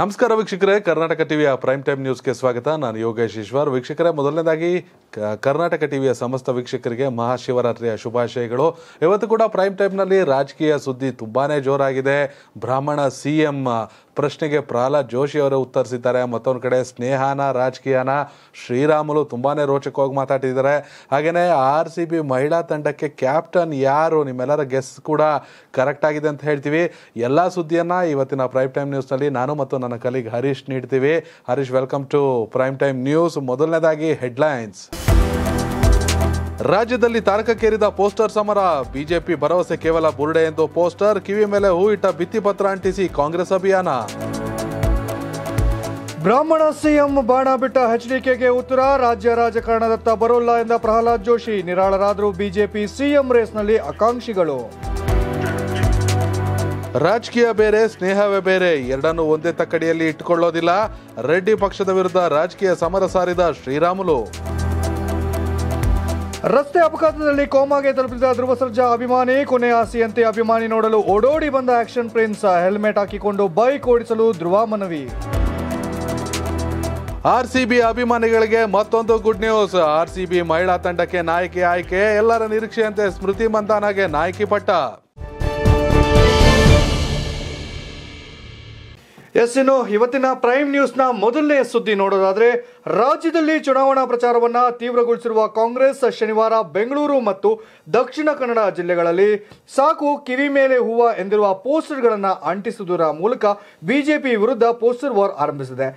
ನಮಸ್ಕಾರ ವೀಕ್ಷಕರೇ ಕರ್ನಾಟಕ ಟಿವಿಯ ಪ್ರೈಮ್ ಟೈಮ್ ನ್ಯೂಸ್ಗೆ ಸ್ವಾಗತ ನಾನು ಯೋಗೇಶ್ ಈಶ್ವರ್ ವೀಕ್ಷಕರೇ ಮೊದಲನೇದಾಗಿ ಕರ್ನಾಟಕ ಟಿವಿಯ ಸಮಸ್ತ ವೀಕ್ಷಕರಿಗೆ ಮಹಾಶಿವರಾತ್ರಿಯ ಶುಭಾಶಯಗಳು ಇವತ್ತು ಕೂಡ ಪ್ರೈಮ್ ಟೈಮ್ನಲ್ಲಿ ರಾಜಕೀಯ ಸುದ್ದಿ ತುಂಬಾ ಜೋರಾಗಿದೆ ಬ್ರಾಹ್ಮಣ ಸಿ ಎಂ ಪ್ರಶ್ನೆಗೆ ಪ್ರಹ್ಲಾದ್ ಜೋಶಿ ಅವರು ಉತ್ತರಿಸಿದ್ದಾರೆ ಮತ್ತೊಂದು ಕಡೆ ಸ್ನೇಹಾನ ರಾಜಕೀಯನ ಶ್ರೀರಾಮುಲು ತುಂಬಾ ರೋಚಕವಾಗಿ ಮಾತಾಡಿದ್ದಾರೆ ಹಾಗೆಯೇ ಆರ್ ಸಿ ಬಿ ಮಹಿಳಾ ತಂಡಕ್ಕೆ ಕ್ಯಾಪ್ಟನ್ ಯಾರು ನಿಮ್ಮೆಲ್ಲರ ಗೆಸ್ ಕೂಡ ಕರೆಕ್ಟ್ ಆಗಿದೆ ಅಂತ ಹೇಳ್ತೀವಿ ಎಲ್ಲ ಸುದ್ದಿಯನ್ನು ಇವತ್ತಿನ ಪ್ರೈಮ್ ಟೈಮ್ ನ್ಯೂಸ್ನಲ್ಲಿ ನಾನು ಮತ್ತು ನನ್ನ ಕಲೀಗ್ ಹರೀಶ್ ನೀಡ್ತೀವಿ Harish welcome to prime time news ಮೊದಲನೇದಾಗಿ ಹೆಡ್ಲೈನ್ಸ್ ರಾಜ್ಯದಲ್ಲಿ ತಾರಕಕ್ಕೇರಿದ ಪೋಸ್ಟರ್ ಸಮರ ಬಿಜೆಪಿ ಭರವಸೆ ಕೇವಲ ಬುರುಡೆ ಎಂದು ಪೋಸ್ಟರ್ ಕಿವಿ ಮೇಲೆ ಹೂ ಇಟ್ಟ ಭಿತ್ತಿಪತ್ರ ಅಂಟಿಸಿ ಕಾಂಗ್ರೆಸ್ ಅಭಿಯಾನ ಬ್ರಾಹ್ಮಣ ಸಿಎಂ ಬಾಣ ಬಿಟ್ಟ ಎಚ್ಡಿಕೆಗೆ ಉತ್ತರ ರಾಜ್ಯ ರಾಜಕಾರಣದತ್ತ ಬರೋಲ್ಲ ಎಂದ ಪ್ರಹ್ಲಾದ್ ಜೋಶಿ ನಿರಾಳರಾದರೂ ಬಿಜೆಪಿ ಸಿಎಂ ರೇಸ್ನಲ್ಲಿ ಆಕಾಂಕ್ಷಿಗಳು ರಾಜಕೀಯ ಬೇರೆ ಸ್ನೇಹವೇ ಬೇರೆ ಎರಡನ್ನೂ ಒಂದೇ ತಕ್ಕಡಿಯಲ್ಲಿ ಇಟ್ಟುಕೊಳ್ಳೋದಿಲ್ಲ ರೆಡ್ಡಿ ಪಕ್ಷದ ವಿರುದ್ಧ ರಾಜಕೀಯ ಸಮರ ಸಾರಿದ ಶ್ರೀರಾಮುಲು ರಸ್ತೆ ಅಪಘಾತದಲ್ಲಿ ಕೋಮಾಗೆ ತಲುಪಿದ ಧ್ರುವ ಸರ್ಜಾ ಅಭಿಮಾನಿ ಕೊನೆ ಆಸೆಯಂತೆ ಅಭಿಮಾನಿ ನೋಡಲು ಓಡೋಡಿ ಬಂದ ಆಕ್ಷನ್ ಪ್ರಿನ್ಸ್ ಹೆಲ್ಮೆಟ್ ಹಾಕಿಕೊಂಡು ಬೈಕ್ ಓಡಿಸಲು ಧ್ರುವ ಮನವಿ ಆರ್ಸಿಬಿ ಅಭಿಮಾನಿಗಳಿಗೆ ಮತ್ತೊಂದು ಗುಡ್ ನ್ಯೂಸ್ ಆರ್ಸಿಬಿ ಮಹಿಳಾ ತಂಡಕ್ಕೆ ನಾಯಕಿ ಆಯ್ಕೆ ಎಲ್ಲರ ನಿರೀಕ್ಷೆಯಂತೆ ಸ್ಮೃತಿ ಮಂದಾನಾಗೆ ನಾಯಕಿ ಪಟ್ಟ ಎಸ್ ಇನ್ನು ಇವತ್ತಿನ ಪ್ರೈಮ್ ನ್ಯೂಸ್ನ ಮೊದಲನೇ ಸುದ್ದಿ ನೋಡೋದಾದರೆ ರಾಜ್ಯದಲ್ಲಿ ಚುನಾವಣಾ ಪ್ರಚಾರವನ್ನು ತೀವ್ರಗೊಳಿಸಿರುವ ಕಾಂಗ್ರೆಸ್ ಶನಿವಾರ ಬೆಂಗಳೂರು ಮತ್ತು ದಕ್ಷಿಣ ಕನ್ನಡ ಜಿಲ್ಲೆಗಳಲ್ಲಿ ಸಾಕು ಕಿವಿ ಮೇಲೆ ಹೂವ ಎಂದಿರುವ ಪೋಸ್ಟರ್ಗಳನ್ನು ಅಂಟಿಸುವುದರ ಮೂಲಕ ಬಿಜೆಪಿ ವಿರುದ್ಧ ಪೋಸ್ಟರ್ ವಾರ್ ಆರಂಭಿಸಿದೆ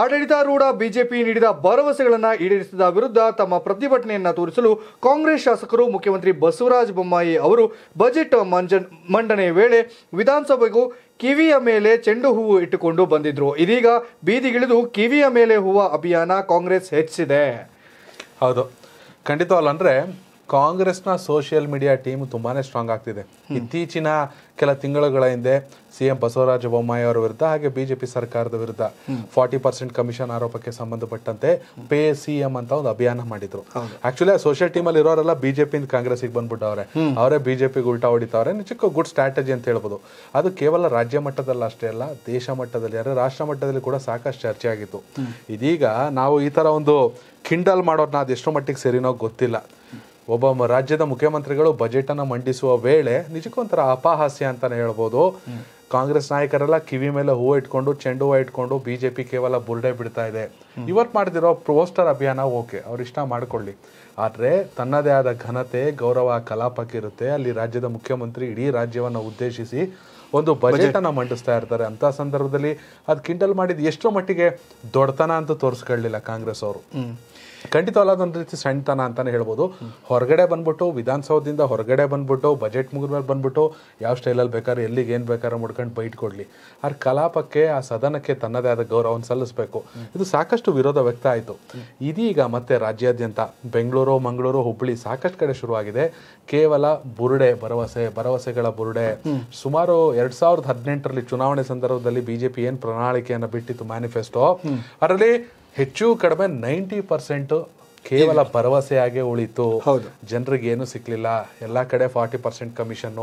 ಆಡಳಿತಾರೂಢ ಬಿಜೆಪಿ ನೀಡಿದ ಭರವಸೆಗಳನ್ನು ಈಡೇರಿಸಿದ ವಿರುದ್ಧ ತಮ್ಮ ಪ್ರತಿಭಟನೆಯನ್ನು ತೋರಿಸಲು ಕಾಂಗ್ರೆಸ್ ಶಾಸಕರು ಮುಖ್ಯಮಂತ್ರಿ ಬಸವರಾಜ ಬೊಮ್ಮಾಯಿ ಅವರು ಬಜೆಟ್ ಮಂಜನ್ ಮಂಡನೆ ವೇಳೆ ವಿಧಾನಸಭೆಗೂ ಕಿವಿಯ ಮೇಲೆ ಚೆಂಡು ಹೂವು ಇಟ್ಟುಕೊಂಡು ಬಂದಿದ್ರು ಇದೀಗ ಬೀದಿಗಿಳಿದು ಕಿವಿಯ ಮೇಲೆ ಹೂವು ಅಭಿಯಾನ ಕಾಂಗ್ರೆಸ್ ಹೆಚ್ಚಿದೆ ಹೌದು ಖಂಡಿತವಲ್ಲ ಅಂದ್ರೆ ಕಾಂಗ್ರೆಸ್ನ ಸೋಷಿಯಲ್ ಮೀಡಿಯಾ ಟೀಮ್ ತುಂಬಾನೇ ಸ್ಟ್ರಾಂಗ್ ಆಗ್ತಿದೆ ಇತ್ತೀಚಿನ ಕೆಲ ತಿಂಗಳುಗಳ ಹಿಂದೆ ಸಿ ಎಂ ಬಸವರಾಜ ಬೊಮ್ಮಾಯಿ ಅವರ ವಿರುದ್ಧ ಹಾಗೆ ಬಿಜೆಪಿ ಸರ್ಕಾರದ ವಿರುದ್ಧ ಫಾರ್ಟಿ ಪರ್ಸೆಂಟ್ ಕಮಿಷನ್ ಆರೋಪಕ್ಕೆ ಸಂಬಂಧಪಟ್ಟಂತೆ ಪೇ ಸಿ ಎಂ ಅಂತ ಒಂದು ಅಭಿಯಾನ ಮಾಡಿದ್ರು ಆಕ್ಚುಲಿ ಸೋಷಿಯಲ್ ಟೀಮ್ ಅಲ್ಲಿ ಇರೋರೆಲ್ಲ ಬಿಜೆಪಿಯಿಂದ ಕಾಂಗ್ರೆಸ್ಗೆ ಬಂದ್ಬಿಟ್ಟವ್ರೆ ಅವರೇ ಬಿಜೆಪಿಗೆ ಉಲ್ಟಾ ಹೊಡಿತಾವ್ರೆ ನಿಜಕ್ಕೂ ಗುಡ್ ಸ್ಟ್ರಾಟಜಿ ಅಂತ ಹೇಳ್ಬೋದು ಅದು ಕೇವಲ ರಾಜ್ಯ ಮಟ್ಟದಲ್ಲಿ ಅಷ್ಟೇ ಅಲ್ಲ ದೇಶ ಮಟ್ಟದಲ್ಲಿ ಯಾರು ರಾಷ್ಟ್ರ ಮಟ್ಟದಲ್ಲಿ ಕೂಡ ಸಾಕಷ್ಟು ಚರ್ಚೆ ಆಗಿತ್ತು ಇದೀಗ ನಾವು ಈ ತರ ಒಂದು ಕಿಂಡಲ್ ಅದು ಎಷ್ಟು ಮಟ್ಟಿಗೆ ಸರಿನೋ ಗೊತ್ತಿಲ್ಲ ಒಬ್ಬ ರಾಜ್ಯದ ಮುಖ್ಯಮಂತ್ರಿಗಳು ಬಜೆಟ್ ಅನ್ನ ಮಂಡಿಸುವ ವೇಳೆ ನಿಜಕ್ಕೂ ಒಂಥರ ಅಪಹಾಸ್ಯ ಅಂತಾನೆ ಹೇಳ್ಬೋದು ಕಾಂಗ್ರೆಸ್ ನಾಯಕರೆಲ್ಲ ಕಿವಿ ಮೇಲೆ ಹೂವು ಇಟ್ಕೊಂಡು ಚೆಂಡು ಹೂವು ಇಟ್ಕೊಂಡು ಬಿಜೆಪಿ ಕೇವಲ ಬುರ್ಡೆ ಬಿಡ್ತಾ ಇದೆ ಇವತ್ತು ಮಾಡ್ತಿರೋ ಪೋಸ್ಟರ್ ಅಭಿಯಾನ ಓಕೆ ಅವ್ರ ಇಷ್ಟ ಮಾಡ್ಕೊಳ್ಳಿ ಆದರೆ ತನ್ನದೇ ಆದ ಘನತೆ ಗೌರವ ಕಲಾಪಕ್ಕಿರುತ್ತೆ ಅಲ್ಲಿ ರಾಜ್ಯದ ಮುಖ್ಯಮಂತ್ರಿ ಇಡೀ ರಾಜ್ಯವನ್ನು ಉದ್ದೇಶಿಸಿ ಒಂದು ಬಜೆಟ್ ಅನ್ನ ಮಂಡಿಸ್ತಾ ಇರ್ತಾರೆ ಅಂತ ಸಂದರ್ಭದಲ್ಲಿ ಅದ್ ಕಿಂಡಲ್ ಮಾಡಿದ ಎಷ್ಟೋ ಮಟ್ಟಿಗೆ ದೊಡ್ಡತನ ಅಂತ ತೋರಿಸ್ಕೊಳ್ಳಿಲ್ಲ ಕಾಂಗ್ರೆಸ್ ಅವರು ಖಂಡಿತವಲ್ಲ ಅದೊಂದು ರೀತಿ ಸಣ್ಣತನ ಅಂತಲೇ ಹೇಳ್ಬೋದು ಹೊರಗಡೆ ಬಂದ್ಬಿಟ್ಟು ವಿಧಾನಸೌಧದಿಂದ ಹೊರಗಡೆ ಬಂದ್ಬಿಟ್ಟು ಬಜೆಟ್ ಮೇಲೆ ಬಂದ್ಬಿಟ್ಟು ಯಾವ ಸ್ಟೈಲಲ್ಲಿ ಬೇಕಾದ್ರೆ ಎಲ್ಲಿಗೆ ಏನು ಬೇಕಾದ್ರೂ ಮುಡ್ಕೊಂಡು ಬೈಟ್ ಕೊಡಲಿ ಆ ಕಲಾಪಕ್ಕೆ ಆ ಸದನಕ್ಕೆ ತನ್ನದೇ ಆದ ಗೌರವವನ್ನು ಸಲ್ಲಿಸಬೇಕು ಇದು ಸಾಕಷ್ಟು ವಿರೋಧ ವ್ಯಕ್ತ ಆಯಿತು ಇದೀಗ ಮತ್ತೆ ರಾಜ್ಯಾದ್ಯಂತ ಬೆಂಗಳೂರು ಮಂಗಳೂರು ಹುಬ್ಬಳ್ಳಿ ಸಾಕಷ್ಟು ಕಡೆ ಶುರುವಾಗಿದೆ ಕೇವಲ ಬುರುಡೆ ಭರವಸೆ ಭರವಸೆಗಳ ಬುರುಡೆ ಸುಮಾರು ಎರಡ್ ಸಾವಿರದ ಹದಿನೆಂಟರಲ್ಲಿ ಚುನಾವಣೆ ಸಂದರ್ಭದಲ್ಲಿ ಬಿಜೆಪಿ ಏನು ಪ್ರಣಾಳಿಕೆಯನ್ನು ಬಿಟ್ಟಿತ್ತು ಮ್ಯಾನಿಫೆಸ್ಟೋ ಅದರಲ್ಲಿ ಹೆಚ್ಚು ಕಡಿಮೆ ನೈಂಟಿ ಪರ್ಸೆಂಟ್ ಕೇವಲ ಭರವಸೆಯಾಗೆ ಉಳಿತು ಜನರಿಗೆ ಏನು ಸಿಕ್ಲಿಲ್ಲ ಎಲ್ಲಾ ಕಡೆ ಫಾರ್ಟಿ ಪರ್ಸೆಂಟ್ ಕಮಿಷನ್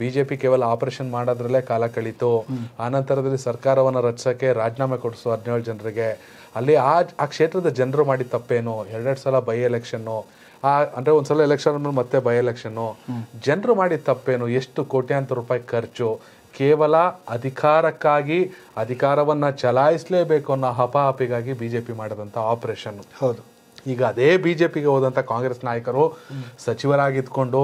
ಬಿಜೆಪಿ ಕೇವಲ ಆಪರೇಷನ್ ಮಾಡೋದ್ರಲ್ಲೇ ಕಾಲ ಕಳೀತು ಆನಂತರದಲ್ಲಿ ಸರ್ಕಾರವನ್ನು ರಚಿಸಕ್ಕೆ ರಾಜೀನಾಮೆ ಕೊಡಿಸು ಹದಿನೇಳು ಜನರಿಗೆ ಅಲ್ಲಿ ಆ ಕ್ಷೇತ್ರದ ಜನರು ಮಾಡಿದ ತಪ್ಪೇನು ಎರಡೆರಡು ಸಲ ಬೈ ಎಲೆಕ್ಷನ್ನು ಆ ಅಂದ್ರೆ ಒಂದ್ಸಲ ಎಲೆಕ್ಷನ್ ಮತ್ತೆ ಬೈ ಎಲೆಕ್ಷನ್ ಜನರು ಮಾಡಿದ ತಪ್ಪೇನು ಎಷ್ಟು ಕೋಟ್ಯಾಂತರ ರೂಪಾಯಿ ಖರ್ಚು ಕೇವಲ ಅಧಿಕಾರಕ್ಕಾಗಿ ಅಧಿಕಾರವನ್ನು ಚಲಾಯಿಸಲೇಬೇಕು ಅನ್ನೋ ಹಪಾಹಪಿಗಾಗಿ ಬಿ ಜೆ ಪಿ ಮಾಡಿದಂಥ ಆಪರೇಷನ್ ಹೌದು ಈಗ ಅದೇ ಬಿ ಜೆ ಪಿಗೆ ಹೋದಂಥ ಕಾಂಗ್ರೆಸ್ ನಾಯಕರು ಸಚಿವರಾಗಿದ್ದುಕೊಂಡು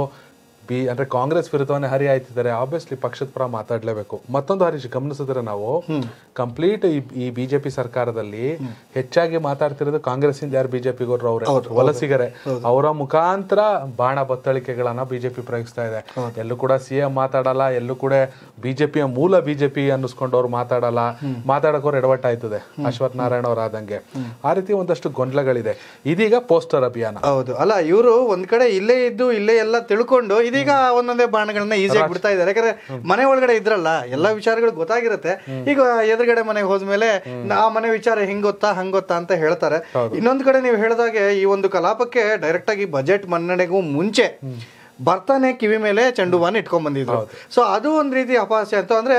ಬಿ ಅಂದ್ರೆ ಕಾಂಗ್ರೆಸ್ ಹರಿ ಆಯ್ತಿದ್ದಾರೆ ಆಬ್ವಿಯಸ್ಲಿ ಪಕ್ಷದ ಪರ ಮಾತಾಡಲೇಬೇಕು ಮತ್ತೊಂದು ಹರಿ ಗಮನಿಸಿದ್ರೆ ನಾವು ಕಂಪ್ಲೀಟ್ ಈ ಬಿಜೆಪಿ ಸರ್ಕಾರದಲ್ಲಿ ಹೆಚ್ಚಾಗಿ ಮಾತಾಡ್ತಿರೋದು ಕಾಂಗ್ರೆಸ್ಸಿಂದ ಯಾರು ಬಿಜೆಪಿಗೋರು ಅವರೇ ವಲಸಿಗರೇ ಅವರ ಮುಖಾಂತರ ಬಾಣ ಬತ್ತಳಿಕೆಗಳನ್ನ ಬಿಜೆಪಿ ಪ್ರಯೋಗಿಸ್ತಾ ಇದೆ ಎಲ್ಲೂ ಕೂಡ ಸಿಎಂ ಮಾತಾಡಲ್ಲ ಎಲ್ಲೂ ಕೂಡ ಬಿಜೆಪಿಯ ಮೂಲ ಬಿಜೆಪಿ ಅನ್ನಿಸ್ಕೊಂಡವ್ರು ಮಾತಾಡಲ್ಲ ಎಡವಟ್ಟ ಆಯ್ತದೆ ಅಶ್ವಥ್ ನಾರಾಯಣ ಅವರಾದಂಗೆ ಆದಂಗೆ ಆ ರೀತಿ ಒಂದಷ್ಟು ಗೊಂದಲಗಳಿದೆ ಇದೀಗ ಪೋಸ್ಟರ್ ಅಭಿಯಾನ ಹೌದು ಅಲ್ಲ ಇವರು ಒಂದ್ ಕಡೆ ಇಲ್ಲೇ ಇದ್ದು ಇಲ್ಲೇ ಎಲ್ಲ ತಿಳ್ಕೊಂಡು ಈಗ ಒಂದೊಂದೇ ಬಾಣಗಳನ್ನ ಈಸಿಯಾಗಿ ಬಿಡ್ತಾ ಇದ್ದಾರೆ ಯಾಕಂದ್ರೆ ಮನೆ ಒಳಗಡೆ ಇದ್ರಲ್ಲ ಎಲ್ಲಾ ವಿಚಾರಗಳು ಗೊತ್ತಾಗಿರುತ್ತೆ ಈಗ ಎದುರುಗಡೆ ಮನೆಗೆ ಹೋದ್ಮೇಲೆ ಆ ಮನೆ ವಿಚಾರ ಹೆಂಗ್ ಗೊತ್ತಾ ಹಂಗ್ ಗೊತ್ತಾ ಅಂತ ಹೇಳ್ತಾರೆ ಇನ್ನೊಂದ್ ಕಡೆ ನೀವು ಹೇಳಿದಾಗೆ ಈ ಒಂದು ಕಲಾಪಕ್ಕೆ ಡೈರೆಕ್ಟ್ ಆಗಿ ಬಜೆಟ್ ಮನ್ನಣೆಗೂ ಮುಂಚೆ ಬರ್ತಾನೆ ಕಿವಿ ಮೇಲೆ ಚೆಂಡು ಹೂವನ್ನ ಇಟ್ಕೊಂಡ್ ಬಂದಿದ್ರು ಸೊ ಅದು ಒಂದು ರೀತಿ ಅಪಾಸೆ ಅಂತ ಅಂದ್ರೆ